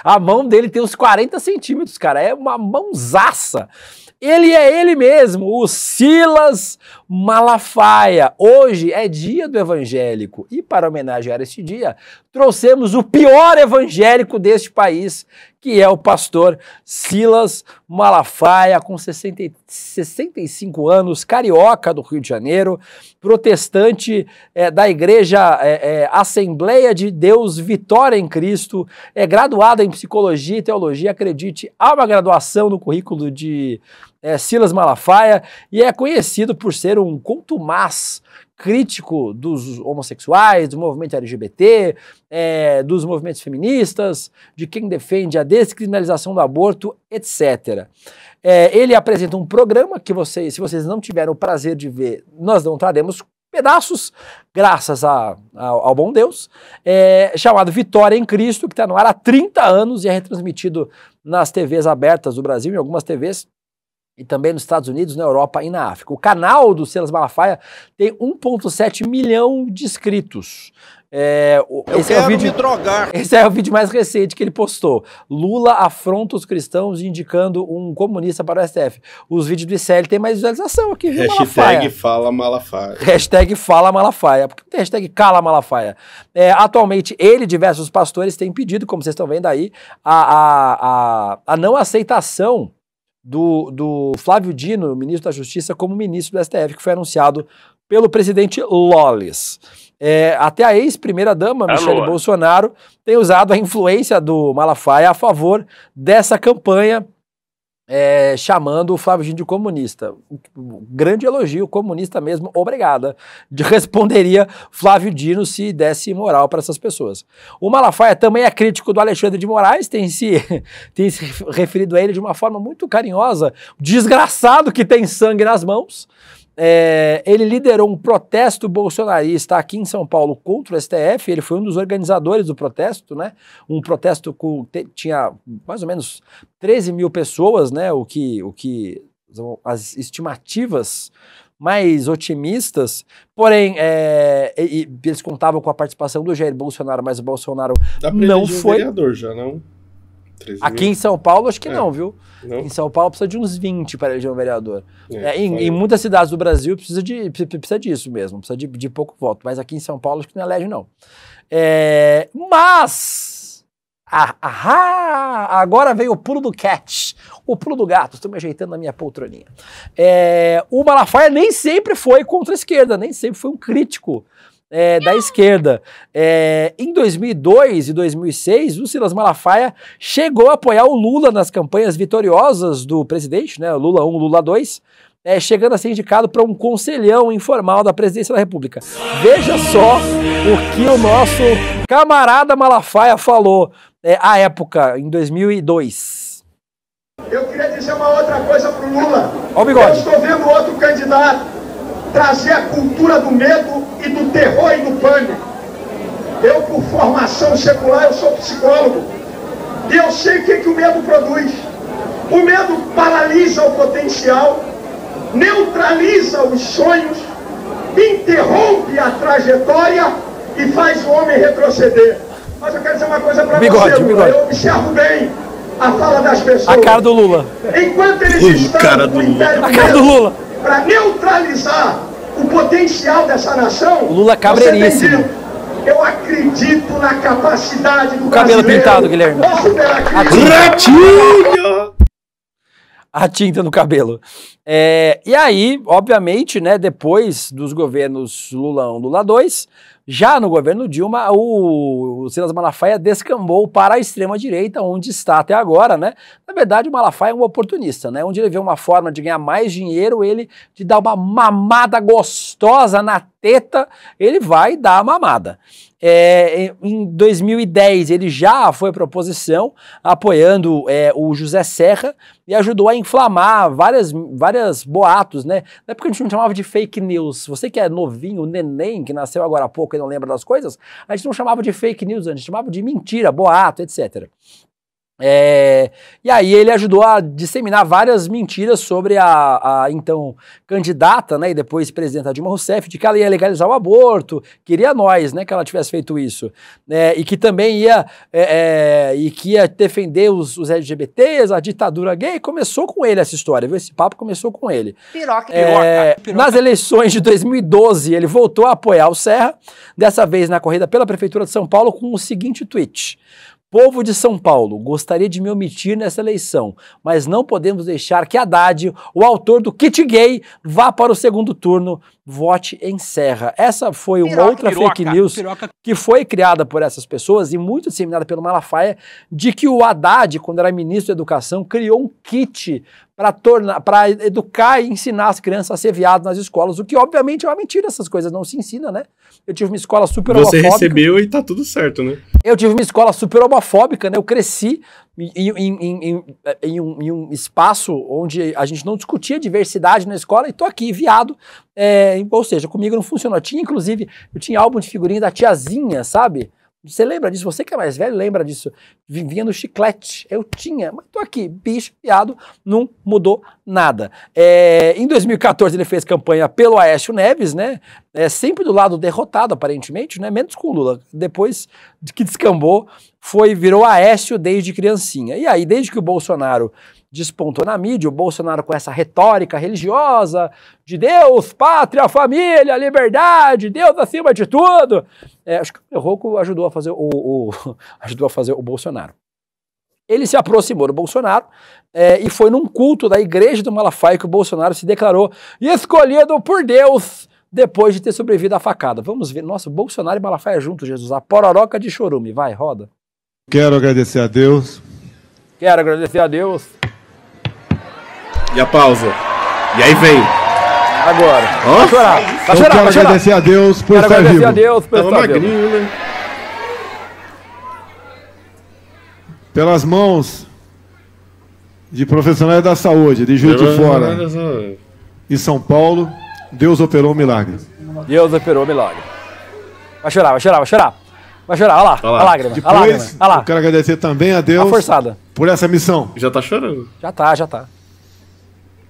A mão dele tem uns 40 centímetros, cara. É uma mãozaça. Ele é ele mesmo, o Silas Malafaia. Hoje é dia do evangélico e, para homenagear este dia, trouxemos o pior evangélico deste país, que é o pastor Silas Malafaia, com 60, 65 anos, carioca do Rio de Janeiro, protestante é, da Igreja é, é, Assembleia de Deus Vitória em Cristo, é graduado em psicologia e teologia, acredite, há uma graduação no currículo de é, Silas Malafaia, e é conhecido por ser um contumaz crítico dos homossexuais, do movimento LGBT, é, dos movimentos feministas, de quem defende a descriminalização do aborto, etc. É, ele apresenta um programa que vocês, se vocês não tiveram o prazer de ver, nós não traremos pedaços, graças a, a, ao bom Deus, é, chamado Vitória em Cristo, que está no ar há 30 anos e é retransmitido nas TVs abertas do Brasil, em algumas TVs e também nos Estados Unidos, na Europa e na África. O canal do Silas Malafaia tem 1,7 milhão de inscritos. É, o, Eu esse é o vídeo, me drogar. Esse é o vídeo mais recente que ele postou. Lula afronta os cristãos indicando um comunista para o STF. Os vídeos do ICL têm mais visualização aqui, viu, Hashtag Malafaia. fala Malafaia. Hashtag fala Malafaia. Porque tem hashtag cala Malafaia. É, atualmente, ele e diversos pastores têm pedido, como vocês estão vendo aí, a, a, a, a não aceitação do, do Flávio Dino, ministro da Justiça, como ministro do STF, que foi anunciado pelo presidente Lolles. É, até a ex-primeira-dama, Michele Bolsonaro, tem usado a influência do Malafaia a favor dessa campanha é, chamando o Flávio Gino de comunista. grande elogio, comunista mesmo, obrigada. De <laughs> Responderia Flávio Dino se desse moral para essas pessoas. O Malafaia também é crítico do Alexandre de Moraes, tem se, <laughs> tem se referido a ele de uma forma muito carinhosa, desgraçado que tem sangue nas mãos é, ele liderou um protesto bolsonarista aqui em São Paulo contra o STF. Ele foi um dos organizadores do protesto, né? Um protesto que tinha mais ou menos 13 mil pessoas, né? O que, o que as estimativas mais otimistas, porém é, e, eles contavam com a participação do Jair Bolsonaro, mas o Bolsonaro não foi. Um vereador já não 13 Aqui em São Paulo, acho que é. não, viu? Não. Em São Paulo precisa de uns 20 para eleger um vereador. É, é em, em, muitas cidades do Brasil precisa, de, precisa disso mesmo, precisa de, de pouco voto. Mas aqui em São Paulo acho que não elege, não. É, mas. Ah, ah, agora veio o pulo do cat. O pulo do gato, estou me ajeitando na minha poltroninha. É, o Malafaia nem sempre foi contra a esquerda, nem sempre foi um crítico é, da esquerda. É, em 2002 e 2006, o Silas Malafaia chegou a apoiar o Lula nas campanhas vitoriosas do presidente, né, Lula 1, Lula 2, é, chegando a ser indicado para um conselhão informal da presidência da República. Veja só o que o nosso camarada Malafaia falou é, à época, em 2002. Eu queria dizer uma outra coisa para o Lula. Olha o bigode. Eu estou vendo outro candidato trazer a cultura do medo e do terror e do pânico. Eu, por formação secular, eu sou psicólogo. E eu sei o que, que o medo produz. O medo paralisa o potencial, neutraliza os sonhos, interrompe a trajetória e faz o homem retroceder. Mas eu quero dizer uma coisa para você, bigode. eu observo bem a fala das pessoas. A cara do Lula. Enquanto eles estão cara do Lula. A cara do Lula. Para neutralizar o potencial dessa nação. O Lula é cabreiríssimo. Eu acredito na capacidade do o cabelo pintado, Guilherme. Ratinho! A tinta no cabelo. É, e aí, obviamente, né, depois dos governos Lula 1, Lula 2, já no governo Dilma, o, o Silas Malafaia descambou para a extrema-direita, onde está até agora, né? Na verdade, o Malafaia é um oportunista, né? Onde ele vê uma forma de ganhar mais dinheiro, ele de dar uma mamada gostosa na teta, ele vai dar a mamada. É, em 2010, ele já foi proposição apoiando é, o José Serra e ajudou a inflamar várias, várias boatos, né? Na época a gente não chamava de fake news. Você que é novinho, neném, que nasceu agora há pouco e não lembra das coisas, a gente não chamava de fake news, a gente chamava de mentira, boato, etc. É, e aí ele ajudou a disseminar várias mentiras sobre a, a, então candidata, né, e depois presidenta Dilma Rousseff, de que ela ia legalizar o aborto, queria nós, né, que ela tivesse feito isso, né, e que também ia é, é, e que ia defender os, os, LGBTs, a ditadura gay, começou com ele essa história, viu? Esse papo começou com ele. Piroca, é, piroca, piroca. Nas eleições de 2012 ele voltou a apoiar o Serra, dessa vez na corrida pela prefeitura de São Paulo com o seguinte tweet: Povo de São Paulo, gostaria de me omitir nessa eleição, mas não podemos deixar que Haddad, o autor do kit gay, vá para o segundo turno. Vote em Serra. Essa foi uma piroca, outra piroca, fake news piroca. que foi criada por essas pessoas e muito disseminada pelo Malafaia, de que o Haddad, quando era ministro da Educação, criou um kit para tornar, para educar e ensinar as crianças a ser viado nas escolas, o que obviamente é uma mentira, essas coisas não se ensina, né? Eu tive uma escola super homofóbica. Você recebeu e tá tudo certo, né? Eu tive uma escola super homofóbica, né? Eu cresci em, em, em, em um, um, espaço onde a gente não discutia diversidade na escola e tô aqui, viado. É, ou seja, comigo não funcionou. Eu tinha, inclusive, eu tinha álbum de figurinha da tiazinha, sabe? Você lembra disso? Você que é mais velho lembra disso. Vinha no chiclete. Eu tinha, mas tô aqui, bicho, piado, não mudou nada. É, em 2014 ele fez campanha pelo Aécio Neves, né? É, sempre do lado derrotado, aparentemente, né? Menos com o Lula. Depois que descambou, foi virou Aécio desde criancinha. E aí, desde que o Bolsonaro despontou na mídia, o Bolsonaro com essa retórica religiosa de Deus, pátria, família, liberdade, Deus acima de tudo. É, acho que o Rocco ajudou a fazer o, o, <laughs> ajudou a fazer o Bolsonaro. Ele se aproximou do Bolsonaro é, e foi num culto da igreja do Malafaia que o Bolsonaro se declarou escolhido por Deus depois de ter sobrevivido à facada. Vamos ver, nossa, Bolsonaro e Malafaia juntos, Jesus, a pororoca de chorume, vai, roda. Quero agradecer a Deus. Quero agradecer a Deus e a pausa. E aí vem. Agora. Hã? Vai chorar. Vai chorar, quero vai agradecer a Deus por quero estar agradecer vivo. a Deus por Tava estar magrinho, vivo. né? Pelas mãos de profissionais da saúde, de Juiz de Fora, em São Paulo, Deus operou um milagre. Deus operou um milagre. Vai chorar, vai chorar, vai chorar. Vai chorar, olha lá, olha lá. a lágrima. Depois, a lágrima, olha lá. Eu quero agradecer também a Deus a forçada. por essa missão. Já tá chorando. Já tá, já tá.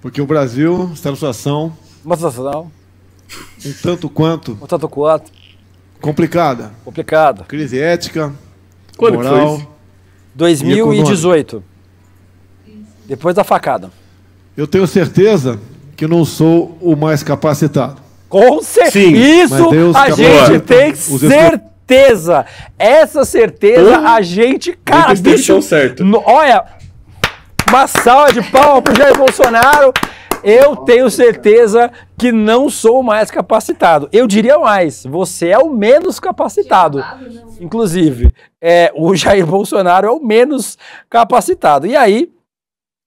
Porque o Brasil está numa situação. Uma situação. Um tanto quanto. Um tanto quanto. Complicada. Complicada. Crise ética. Quando moral, foi? 2018. Depois da facada. Eu tenho certeza que não sou o mais capacitado. Com certeza. Isso Deus a gente tem certeza. Essa certeza hum? a gente. Cara, deixou certo. No, olha, uma salva de palmas para Jair Bolsonaro. Eu tenho certeza que não sou mais capacitado. Eu diria mais, você é o menos capacitado. Né? Inclusive, é, o Jair Bolsonaro é o menos capacitado. E aí,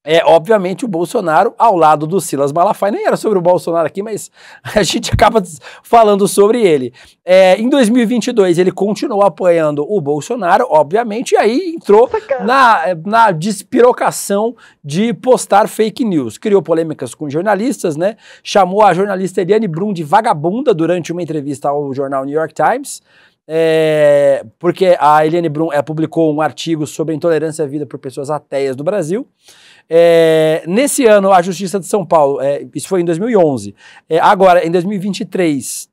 é, obviamente, o Bolsonaro ao lado do Silas Malafaia. Nem era sobre o Bolsonaro aqui, mas <laughs> a gente acaba falando sobre ele. É, em 2022, ele continuou apoiando o Bolsonaro, obviamente, e aí entrou na, na despirocação de postar fake news. Criou polêmicas com jornalistas, né? Chamou a jornalista Eliane Brum de vagabunda durante uma entrevista ao jornal New York Times. É, porque a Eliane Brum é, eh, publicou um artigo sobre a intolerância à vida por pessoas ateias no Brasil. É, nesse ano, a Justiça de São Paulo, é, isso foi em 2011, é, agora, em 2023,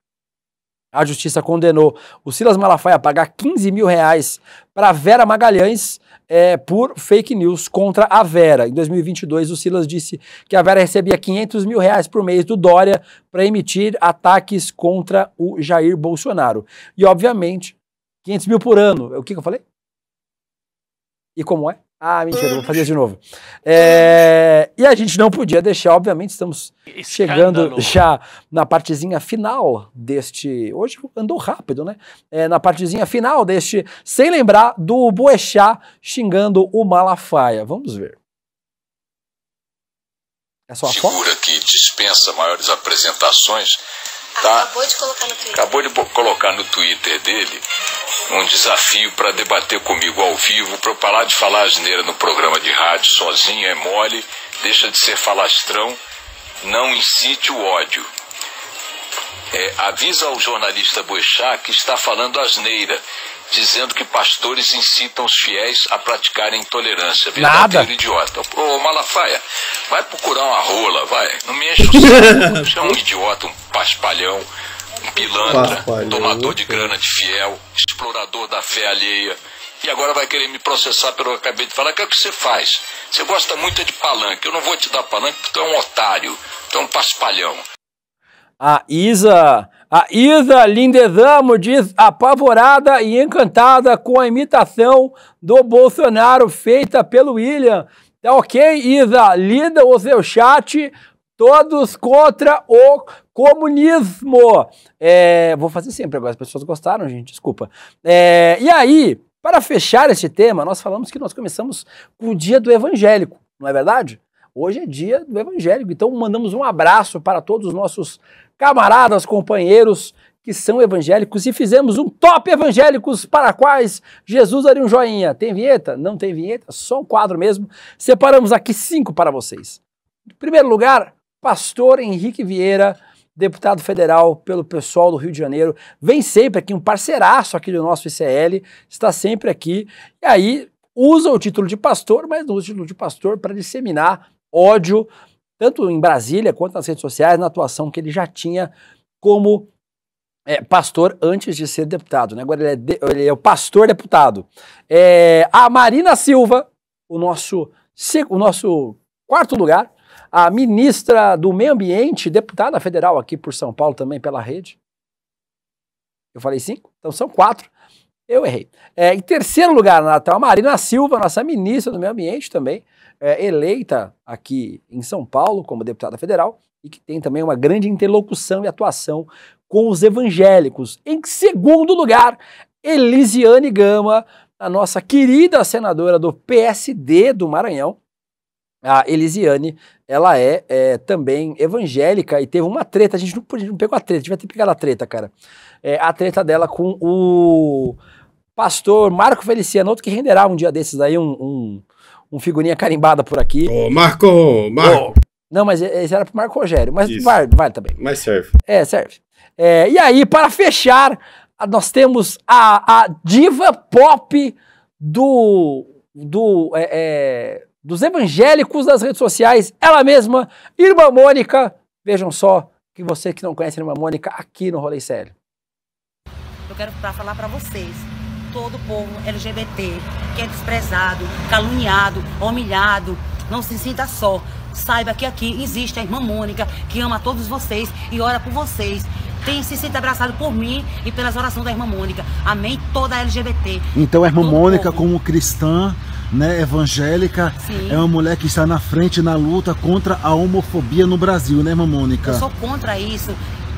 a Justiça condenou o Silas Malafaia a pagar 15 mil reais para Vera Magalhães é, por fake news contra a Vera. Em 2022, o Silas disse que a Vera recebia 500 mil reais por mês do Dória para emitir ataques contra o Jair Bolsonaro. E, obviamente, 500 mil por ano. O que, que eu falei? E como é? Ah, mentira, vou fazer de novo. É, e a gente não podia deixar, obviamente, estamos Escândalo. chegando já na partezinha final deste. Hoje andou rápido, né? É, na partezinha final deste, sem lembrar do Boechat xingando o Malafaia. Vamos ver. É só a Figura foto? que dispensa maiores apresentações Tá? Acabou de colocar no Twitter. Acabou de colocar no Twitter dele um desafio para debater comigo ao vivo, para parar de falar asneira no programa de rádio sozinho, é mole, deixa de ser falastrão, não incite o ódio. É, avisa ao jornalista Boechat que está falando asneira, dizendo que pastores incitam os fiéis a praticarem intolerância. Verdadeiro Nada. idiota. Ô, Malafaia, vai procurar uma rola, vai. Não me enche o <laughs> saco. Você é um idiota, um paspalhão, pilantra, paspalhão. tomador de grana de fiel, explorador da fé alheia. E agora vai querer me processar pelo que eu acabei de falar. O que é que você faz? Você gosta muito de palanque. Eu não vou te dar palanque porque tu é um otário, tu é um paspalhão. A Isa, a Isa Lindezamo diz apavorada e encantada com a imitação do Bolsonaro feita pelo William. Tá ok, Isa? Lida o seu chat Todos contra o comunismo. É, vou fazer sempre agora, as pessoas gostaram, gente, desculpa. É, e aí, para fechar este tema, nós falamos que nós começamos com o dia do evangélico, não é verdade? Hoje é dia do evangélico, então mandamos um abraço para todos os nossos camaradas, companheiros que são evangélicos e fizemos um top evangélicos para quais Jesus daria um joinha. Tem vinheta? Não tem vinheta, só um quadro mesmo. Separamos aqui cinco para vocês. Em primeiro lugar, pastor Henrique Vieira, deputado federal pelo pessoal do Rio de Janeiro, vem sempre aqui, um parceiraço aqui do nosso ICL, está sempre aqui, e aí usa o título de pastor, mas não usa o título de pastor para disseminar ódio, tanto em Brasília quanto nas redes sociais, na atuação que ele já tinha como é, pastor antes de ser deputado, né? Agora ele é, de, ele é o pastor deputado. É, a Marina Silva, o nosso, o nosso quarto lugar, a ministra do Meio Ambiente, deputada federal aqui por São Paulo também pela rede. Eu falei cinco? Então são quatro. Eu errei. É, em terceiro lugar, Natal, Marina Silva, nossa ministra do Meio Ambiente também, é, eleita aqui em São Paulo como deputada federal e que tem também uma grande interlocução e atuação com os evangélicos. Em segundo lugar, Elisiane Gama, a nossa querida senadora do PSD do Maranhão, a Elisiane, ela é, é, também evangélica e teve uma treta, a gente não, não pegou a treta, a gente vai ter pegado a treta, cara. É, a treta dela com o pastor Marco Feliciano, outro que renderá um dia desses aí, um, um, um figurinha carimbada por aqui. Ô, Marco! Marco! não, mas é, esse era pro Marco Rogério, mas vale, vale também. Mas serve. É, serve. É, e aí, para fechar, nós temos a, a diva pop do... do é, é, dos evangélicos das redes sociais, ela mesma, Irmã Mônica. Vejam só que você que não conhece a Irmã Mônica aqui no Rolê Sério. Eu quero pra falar para vocês, todo povo LGBT que é desprezado, caluniado, humilhado, não se sinta só. Saiba que aqui existe a Irmã Mônica que ama todos vocês e ora por vocês tem se sinta abraçado por mim e pelas orações da irmã Mônica. Amém, toda LGBT. Então, a irmã Mônica, povo. como cristã, né, evangélica. Sim. É uma mulher que está na frente na luta contra a homofobia no Brasil, né, irmã Mônica? Eu sou contra isso.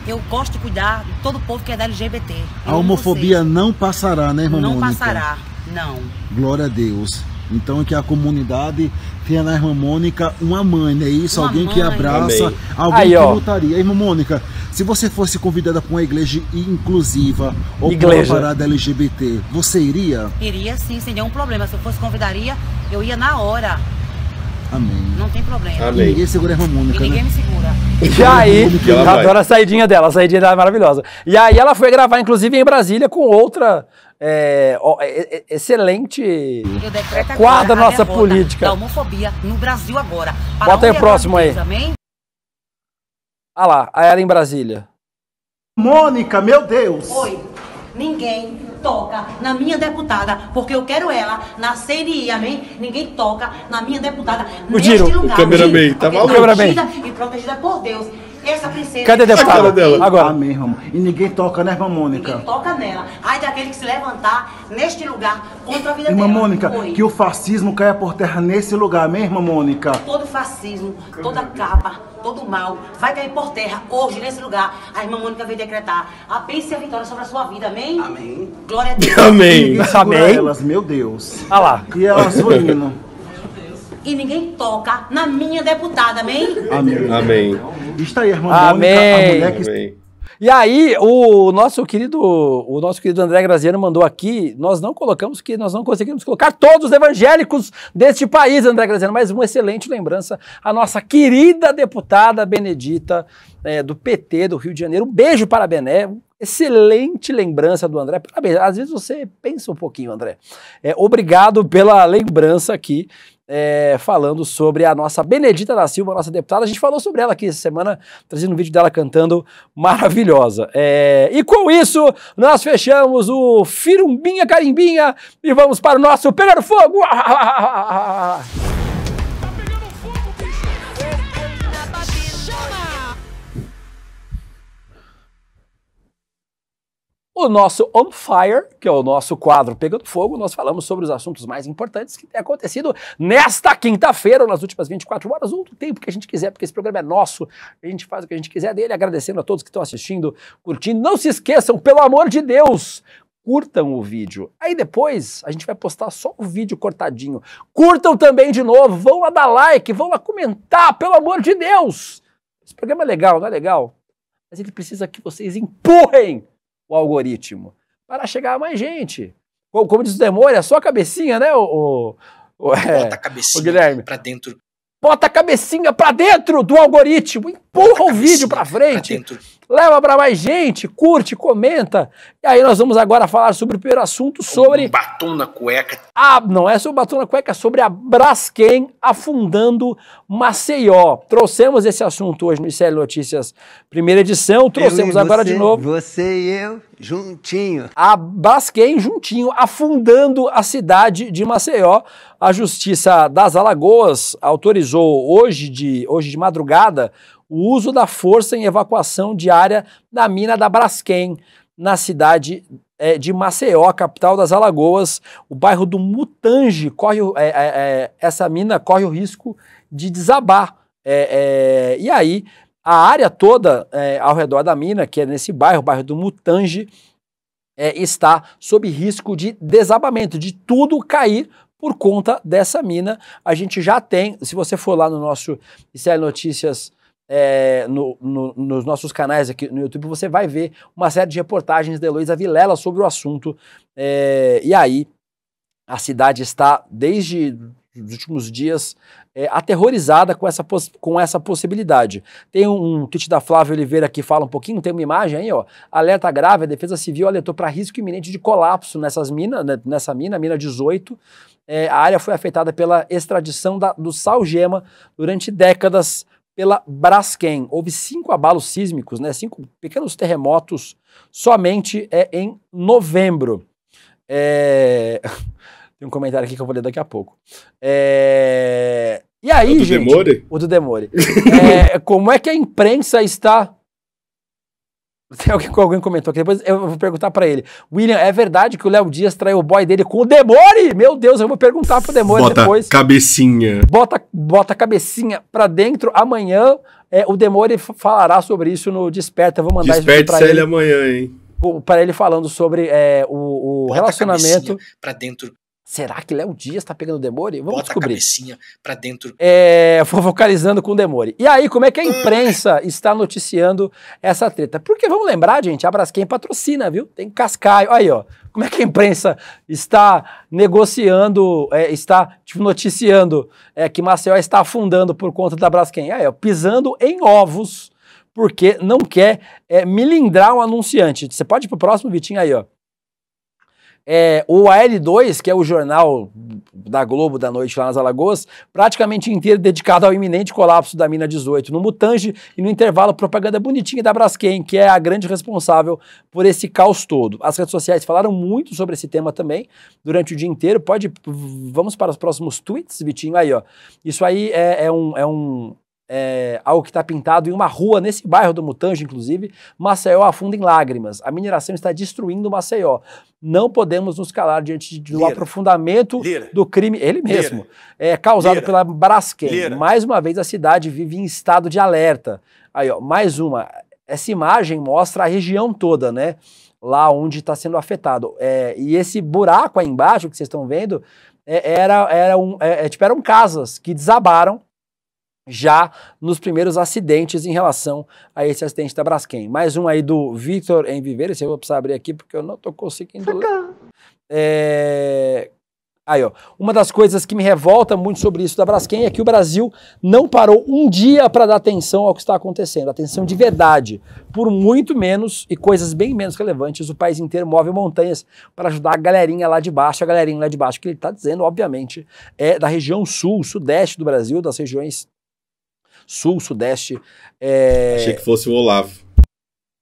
Eu gosto de cuidar de todo o povo que é da LGBT. Eu a homofobia não passará, né, irmã não Mônica? Não passará, não. Glória a Deus. Então que a comunidade tenha na irmã Mônica uma mãe, não é isso? Uma alguém mãe. que abraça, Amém. alguém Aí, que ó. lutaria. Irmã Mônica, se você fosse convidada para uma igreja inclusiva ou igreja. para uma parada LGBT, você iria? Iria sim, sem nenhum problema. Se eu fosse convidaria, eu ia na hora. Amém. Não tem problema. Amém. E ninguém segura a irmã Mônica. E ninguém né? me segura. E aí, eu adoro a saidinha dela, a saidinha dela é maravilhosa. E aí ela foi gravar, inclusive, em Brasília com outra é, ó, é, é, é excelente é quadra nossa política. Da homofobia no Brasil agora. Bota aí o próximo aí. Amém? Ah lá, a ela em Brasília. Mônica, meu Deus! Oi, ninguém toca na minha deputada, porque eu quero ela na CNI, amém? Ninguém toca na minha deputada o Giro, lugar. O cameraman, tá maluco? O cameraman. E protegida por Deus essa princesa. Cadê a é deputada? Dela. Agora. Amém, irmão. E ninguém toca, né, irmã Mônica? Ninguém toca nela. Ai daquele que se levantar neste lugar contra a vida irmã dela. Mônica, Oi. que o fascismo caia por terra nesse lugar, amém, irmã Mônica? Todo fascismo, toda capa, todo mal vai cair por terra hoje nesse lugar. A irmã Mônica veio decretar a bênção e a vitória sobre a sua vida, amém? Amém. Glória a Deus. Amém. Amém. Elas, meu Deus. Ah lá. E elas foi indo e ninguém toca na minha deputada, amém? Amém. amém. Está aí, irmã amém. Mônica, a mulher amém. que... E aí, o nosso querido, o nosso querido André Graziano mandou aqui, nós não colocamos que nós não conseguimos colocar todos os evangélicos deste país, André Graziano, mas uma excelente lembrança a nossa querida deputada Benedita é, do PT do Rio de Janeiro. Um beijo para a Bené, Excelente lembrança do André. Parabéns. Às vezes você pensa um pouquinho, André. É, obrigado pela lembrança aqui é, falando sobre a nossa Benedita da Silva, nossa deputada. A gente falou sobre ela aqui essa semana, trazendo um vídeo dela cantando maravilhosa. É, e com isso, nós fechamos o Firumbinha Carimbinha e vamos para o nosso Pegar Fogo! <laughs> O nosso On Fire, que é o nosso quadro Pegando Fogo, nós falamos sobre os assuntos mais importantes que têm acontecido nesta quinta-feira, ou nas últimas 24 horas, ou do tempo que a gente quiser, porque esse programa é nosso, a gente faz o que a gente quiser dele, agradecendo a todos que estão assistindo, curtindo. Não se esqueçam, pelo amor de Deus, curtam o vídeo. Aí depois a gente vai postar só o vídeo cortadinho. Curtam também de novo, vão lá dar like, vão lá comentar, pelo amor de Deus! Esse programa é legal, não é legal? Mas ele precisa que vocês empurrem o algoritmo? Para chegar a mais gente. Como, como diz o Demônio, é só a cabecinha, né, o, o, o é, Bota a é, cabecinha para pra dentro. Bota a cabecinha para dentro do algoritmo. Empurra o vídeo para frente. Pra dentro leva para mais gente, curte, comenta. E aí nós vamos agora falar sobre o primeiro assunto, sobre... Um batom na cueca. Ah, não é sobre batom na cueca, é sobre a Braskem afundando Maceió. Trouxemos esse assunto hoje no ICL Notícias, primeira edição, trouxemos agora você, de novo. Você e eu, juntinho. A Braskem juntinho, afundando a cidade de Maceió. A Justiça das Alagoas autorizou hoje de, hoje de madrugada o uso da força em evacuação diária da mina da Braskem, na cidade é, de Maceió, capital das Alagoas. O bairro do Mutange corre, é, é, é, essa mina corre o risco de desabar. É, é, e aí, a área toda ao redor da mina, que é nesse bairro, o bairro do Mutange, está sob risco de desabamento, de tudo cair por conta dessa mina. A gente já tem, se você for lá no nosso ICL Notícias é, no, no, nos nossos canais aqui no YouTube, você vai ver uma série de reportagens da Heloísa Vilela sobre o assunto. É, e aí, a cidade está, desde os últimos dias, é, aterrorizada com essa, com essa possibilidade. Tem um, um tweet da Flávia Oliveira que fala um pouquinho, tem uma imagem aí, ó. Alerta grave, a Defesa Civil alertou para risco iminente de colapso nessas minas, né, nessa mina, mina 18. É, a área foi afetada pela extradição da, do sal gema durante décadas pela Braskem. Houve cinco abalos sísmicos, né? cinco pequenos terremotos somente é, em novembro. É... <laughs> Tem um comentário aqui que eu vou ler daqui a pouco. É... E aí, é o do gente. Demore? O do Demore. <laughs> é, como é que a imprensa está Alguém comentou aqui, depois eu vou perguntar para ele. William, é verdade que o Léo Dias traiu o boy dele com o Demore? Meu Deus, eu vou perguntar pro Demore bota depois. cabecinha. Bota, bota cabecinha pra dentro. Amanhã é, o Demore falará sobre isso no Desperta. Eu vou mandar Desperte isso pra ele. ele amanhã, hein? Para ele falando sobre é, o, o relacionamento. para dentro Será que Léo Dias está pegando Demore? Vamos Bota descobrir. a cabecinha pra dentro. É, focalizando com Demore. E aí, como é que a imprensa está noticiando essa treta? Porque vamos lembrar, gente, a Braskem patrocina, viu? Tem Cascaio. Aí, ó. Como é que a imprensa está negociando, é, está tipo, noticiando é, que Maceió está afundando por conta da Braskem? Aí, ó, pisando em ovos, porque não quer é, milindrar um anunciante. Você pode ir pro próximo, Vitinho, aí, ó. É, o AL2, que é o jornal da Globo da noite lá nas Alagoas, praticamente inteiro dedicado ao iminente colapso da mina 18 no Mutange e no intervalo propaganda bonitinha da Braskem, que é a grande responsável por esse caos todo. As redes sociais falaram muito sobre esse tema também durante o dia inteiro. Pode, vamos para os próximos tweets, Vitinho aí, ó. Isso aí é, é um, é um é, algo que está pintado em uma rua, nesse bairro do Mutange, inclusive, Maceió afunda em lágrimas. A mineração está destruindo Maceió. Não podemos nos calar diante do Lira. aprofundamento Lira. do crime, ele mesmo, é, causado pela Braskem. Mais uma vez, a cidade vive em estado de alerta. Aí, ó, mais uma. Essa imagem mostra a região toda, né? Lá onde está sendo afetado. É, e esse buraco aí embaixo que vocês estão vendo é, era, era um, é, é, tipo, eram casas que desabaram já nos primeiros acidentes em relação a esse acidente da Braskem. Mais um aí do Victor em Viver, esse eu vou precisar abrir aqui porque eu não estou conseguindo ler. Tá. É... Aí, ó. Uma das coisas que me revolta muito sobre isso da Braskem é que o Brasil não parou um dia para dar atenção ao que está acontecendo, atenção de verdade. Por muito menos e coisas bem menos relevantes, o país inteiro move montanhas para ajudar a galerinha lá de baixo, a galerinha lá de baixo, que ele está dizendo, obviamente, é da região sul, sudeste do Brasil, das regiões sul, sudeste. É... Achei que fosse o Olavo.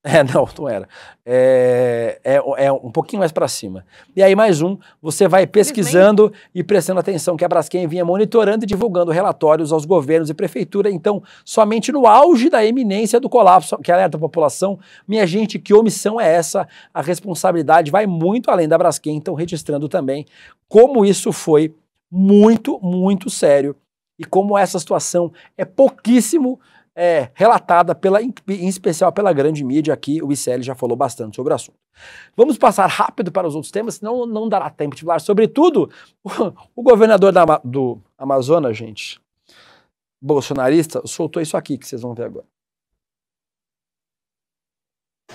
É, <laughs> não, não era. É, é, é um pouquinho mais para cima. E aí, mais um, você vai pesquisando e prestando atenção que a Braskem vinha monitorando e divulgando relatórios aos governos e prefeitura. Então, somente no auge da eminência do colapso, que alerta a população, minha gente, que omissão é essa? A responsabilidade vai muito além da Braskem. Então, registrando também como isso foi muito, muito sério e como essa situação é pouquíssimo é, relatada, pela, em especial pela grande mídia aqui, o ICL já falou bastante sobre o assunto. Vamos passar rápido para os outros temas, senão não dará tempo de falar. Sobretudo, o, <laughs> o governador da, do Amazonas, gente, bolsonarista, soltou isso aqui que vocês vão ver agora.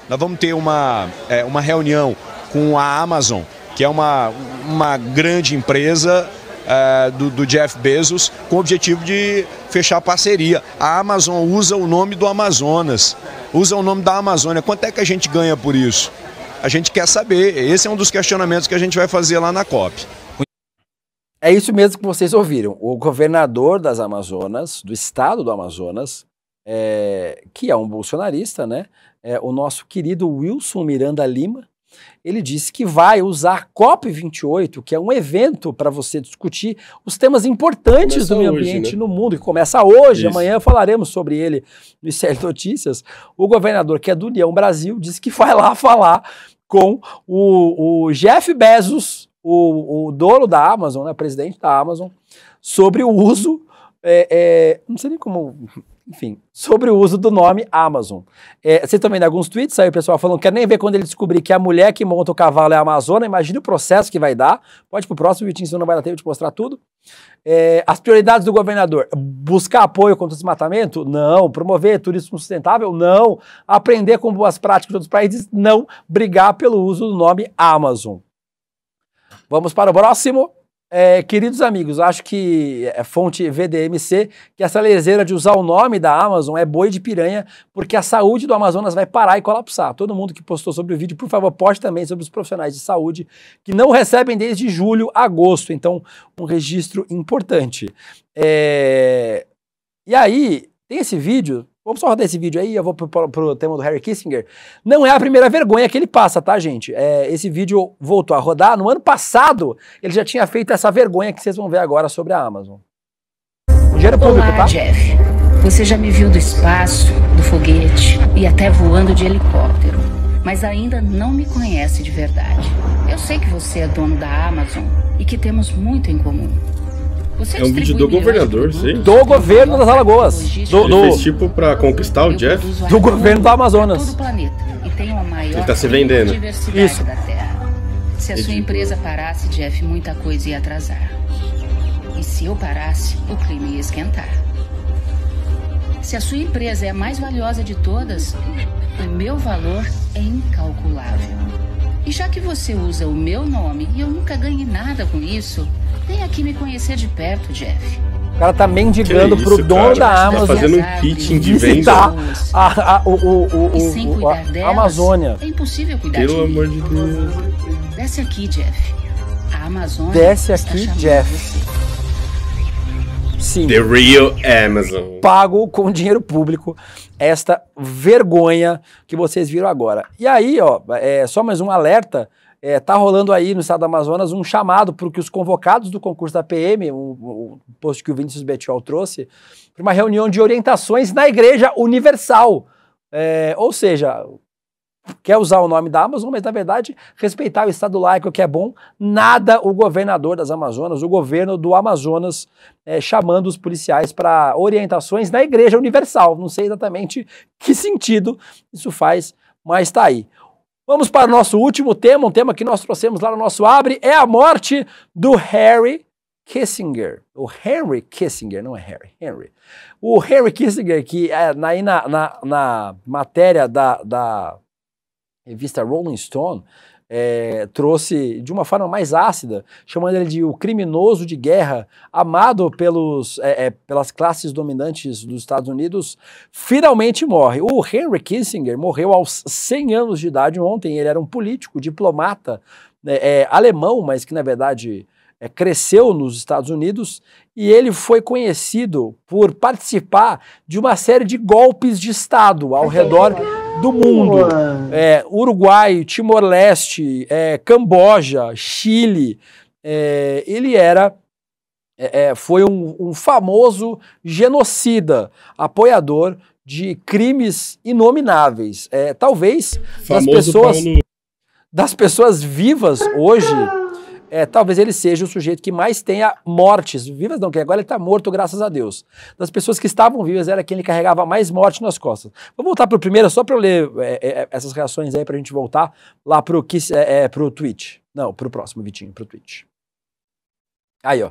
Nós vamos ter uma, é, uma reunião com a Amazon, que é uma, uma grande empresa uh, do, do, Jeff Bezos com o objetivo de fechar parceria. A Amazon usa o nome do Amazonas, usa o nome da Amazônia. Quanto é que a gente ganha por isso? A gente quer saber. Esse é um dos questionamentos que a gente vai fazer lá na COP. É isso mesmo que vocês ouviram. O governador das Amazonas, do estado do Amazonas, é, que é um bolsonarista, né? É, o nosso querido Wilson Miranda Lima, ele disse que vai usar a COP28, que é um evento para você discutir os temas importantes começa do meio hoje, ambiente né? no mundo, que começa hoje, Isso. amanhã falaremos sobre ele no ICL Notícias. O governador, que é do União Brasil, disse que vai lá falar com o, o Jeff Bezos, o, o, dono da Amazon, né, presidente da Amazon, sobre o uso. É, é, não sei nem como enfim, sobre o uso do nome Amazon. É, vocês dá alguns tweets aí, o pessoal falando, quer nem ver quando ele descobrir que a mulher que monta o cavalo é a Amazona, imagina o processo que vai dar. Pode pro próximo, vídeo, senão não vai dar tempo de mostrar tudo. É, as prioridades do governador, buscar apoio contra o desmatamento? Não. Promover turismo sustentável? Não. Aprender com boas práticas de outros países? Não. Brigar pelo uso do nome Amazon. Vamos para o próximo. É, queridos amigos, acho que é fonte VDMC que essa leseira de usar o nome da Amazon é boi de piranha, porque a saúde do Amazonas vai parar e colapsar. Todo mundo que postou sobre o vídeo, por favor, poste também sobre os profissionais de saúde que não recebem desde julho, agosto. Então, um registro importante. É... E aí, tem esse vídeo Vamos só rodar esse vídeo aí, eu vou pro, pro, pro, tema do Harry Kissinger. Não é a primeira vergonha que ele passa, tá, gente? É, esse vídeo voltou a rodar. No ano passado, ele já tinha feito essa vergonha que vocês vão ver agora sobre a Amazon. Dinheiro público, Olá, tá? Jeff. Você já me viu do espaço, do foguete e até voando de helicóptero, mas ainda não me conhece de verdade. Eu sei que você é dono da Amazon e que temos muito em comum. Você é um vídeo do né? governador, sim. Do governo das Alagoas. Do, do... Ele fez tipo para conquistar o Jeff. Do governo do Amazonas. Ele tá se vendendo. Isso. Se a sua empresa parasse, Jeff, muita coisa ia atrasar. E se eu parasse, o clima ia esquentar. Se a sua empresa é a mais valiosa de todas, o meu valor é incalculável. E já que você usa o meu nome e eu nunca ganhei nada com isso, vem aqui me conhecer de perto, Jeff. O cara tá mendigando isso, pro dono cara? da tá Amazon. Tá fazendo um pitching de venda. A, a, o, o, o, e sem cuidar a, delas, Amazônia. É impossível cuidar Pelo de amor de Deus. Desce aqui, Jeff. A Amazônia. Desce aqui, Jeff. Você. Sim. The Real Amazon. Pago com <laughs> dinheiro público esta vergonha que vocês viram agora. E aí, ó, é, só mais um alerta. É, tá rolando aí no estado do Amazonas um chamado para que os convocados do concurso da PM, o um, um post que o Vinícius Betiol trouxe, para uma reunião de orientações na Igreja Universal. É, ou seja, quer usar o nome da Amazon, mas na verdade respeitar o Estado laico que é bom, nada o governador das Amazonas, o governo do Amazonas, é, chamando os policiais para orientações da Igreja Universal. Não sei exatamente que sentido isso faz, mas está aí. Vamos para o nosso último tema, um tema que nós trouxemos lá no nosso Abre, é a morte do Harry Kissinger, o Henry Kissinger, não é Harry, Henry. O Henry Kissinger, que é, na, na, na matéria da, da revista Rolling Stone, é, trouxe de uma forma mais ácida, chamando ele de o criminoso de guerra, amado pelos, é, é, pelas classes dominantes dos Estados Unidos, finalmente morre. O Henry Kissinger morreu aos 100 anos de idade ontem. Ele era um político, diplomata né, é, alemão, mas que na verdade é, cresceu nos Estados Unidos e ele foi conhecido por participar de uma série de golpes de Estado ao redor do mundo. É, Uruguai, Timor-Leste, é, Camboja, Chile. É, ele era. É, é, foi um, um famoso genocida, apoiador de crimes inomináveis. É, talvez das pessoas, das pessoas vivas hoje ah, é, talvez ele seja o sujeito que mais tenha mortes vivas, não, que agora ele está morto, graças a Deus. Das pessoas que estavam vivas, era quem ele carregava mais morte nas costas. Vou voltar para o primeiro, só para eu ler é, é, é, essas reações aí, para a gente voltar lá para o é, é, tweet. Não, para o próximo, Vitinho, para o tweet. Aí, ó.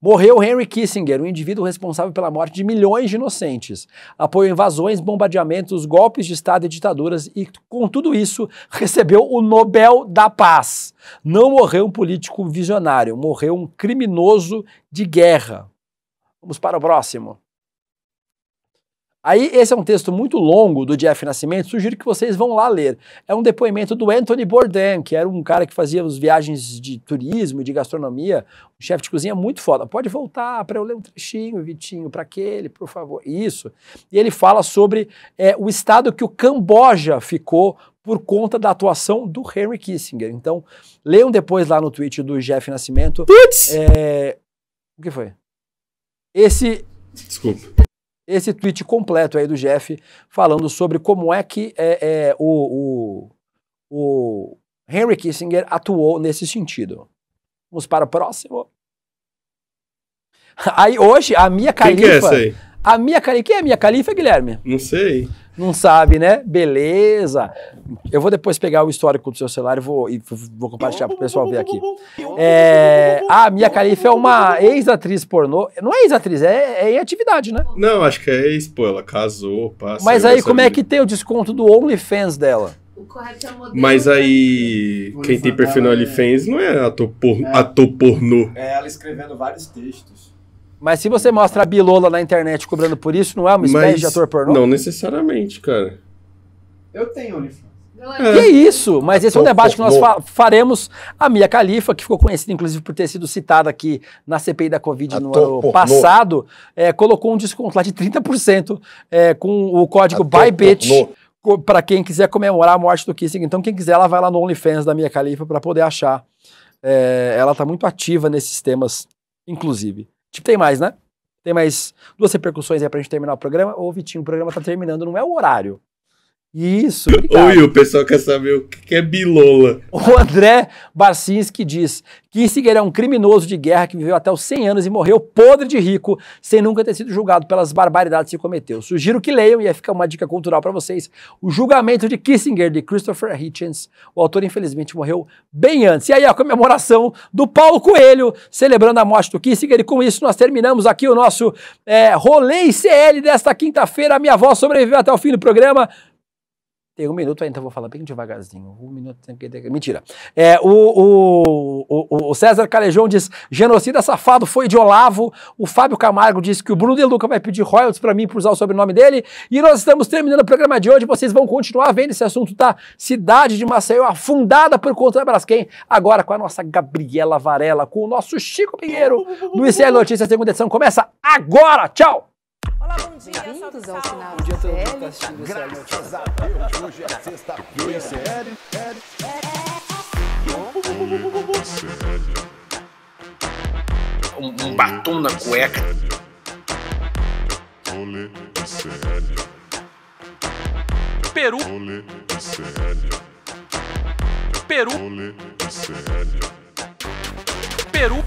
Morreu Henry Kissinger, o um indivíduo responsável pela morte de milhões de inocentes. Apoiou invasões, bombardeamentos, golpes de Estado e ditaduras e, com tudo isso, recebeu o Nobel da Paz. Não morreu um político visionário, morreu um criminoso de guerra. Vamos para o próximo. Aí, esse é um texto muito longo do Jeff Nascimento, sugiro que vocês vão lá ler. É um depoimento do Anthony Bourdain, que era um cara que fazia as viagens de turismo e de gastronomia, um chefe de cozinha muito foda. Pode voltar para eu ler um trechinho, Vitinho, para aquele, por favor. Isso. E ele fala sobre é, o estado que o Camboja ficou por conta da atuação do Henry Kissinger. Então, leiam depois lá no tweet do Jeff Nascimento. Putz! É... O que foi? Esse. Desculpa esse tweet completo aí do Jeff falando sobre como é que é, é o, o, o Henry Kissinger atuou nesse sentido. Vamos para o próximo. Aí hoje a minha califa. Quem que é essa aí? A minha califa. Quem é a minha califa, Guilherme? Não sei. Não sabe, né? Beleza. Eu vou depois pegar o histórico do seu celular e vou, e vou compartilhar pro pessoal ver aqui. É, a ah, Mia Khalifa é uma ex-atriz pornô. Não é ex-atriz, é, é em atividade, né? Não, acho que é ex, pô. Ela casou, passa. Mas aí como é que tem o desconto do OnlyFans dela? É Mas né? aí, quem tem perfil no OnlyFans é... não é ator, por... é ator pornô. É ela escrevendo vários textos. Mas se você mostra a bilola na internet cobrando por isso, não é uma espécie Mas de ator pornô? Não necessariamente, cara. Eu tenho OnlyFans. É. Que é isso, mas esse é um então, debate que nós fa faremos. A Mia Khalifa, que ficou conhecida inclusive por ter sido citada aqui na CPI da Covid no ano passado, é, colocou um desconto lá de 30% é, com o código BYBITCH para quem quiser comemorar a morte do Kissing. Então, quem quiser, ela vai lá no OnlyFans da Mia Khalifa para poder achar. É, ela está muito ativa nesses temas, inclusive. Tipo, tem mais, né? Tem mais duas repercussões aí pra gente terminar o programa. Ô, Vitinho, o programa tá terminando, não é o horário. Isso, obrigado. Oi, o pessoal quer saber o que é bilola. O André Barcinski diz: Kissinger é um criminoso de guerra que viveu até os 100 anos e morreu podre de rico, sem nunca ter sido julgado pelas barbaridades que cometeu. Sugiro que leiam, e aí fica uma dica cultural para vocês, O Julgamento de Kissinger, de Christopher Hitchens. O autor, infelizmente, morreu bem antes. E aí a comemoração do Paulo Coelho, celebrando a morte do Kissinger. E com isso, nós terminamos aqui o nosso é, Rolê ICL desta quinta-feira. A minha avó sobreviveu até o fim do programa. Tem um minuto ainda, então vou falar bem devagarzinho. Um minuto. Mentira. É, o, o, o, César Calejão diz: genocida safado foi de Olavo. O Fábio Camargo diz que o Bruno De Luca vai pedir royalties para mim por usar o sobrenome dele. E nós estamos terminando o programa de hoje. Vocês vão continuar vendo esse assunto da tá? cidade de Maceió afundada por conta da Braskem. Agora com a nossa Gabriela Varela, com o nosso Chico Pinheiro. no ICL Notícias, segunda edição. Começa agora. Tchau! Olá, bom dia, Bem-vindos ao final Bom dia a todo mundo que assistindo Graças a Deus, hoje é sexta-feira. é Um, um batom na cueca. Peru. Peru. Peru.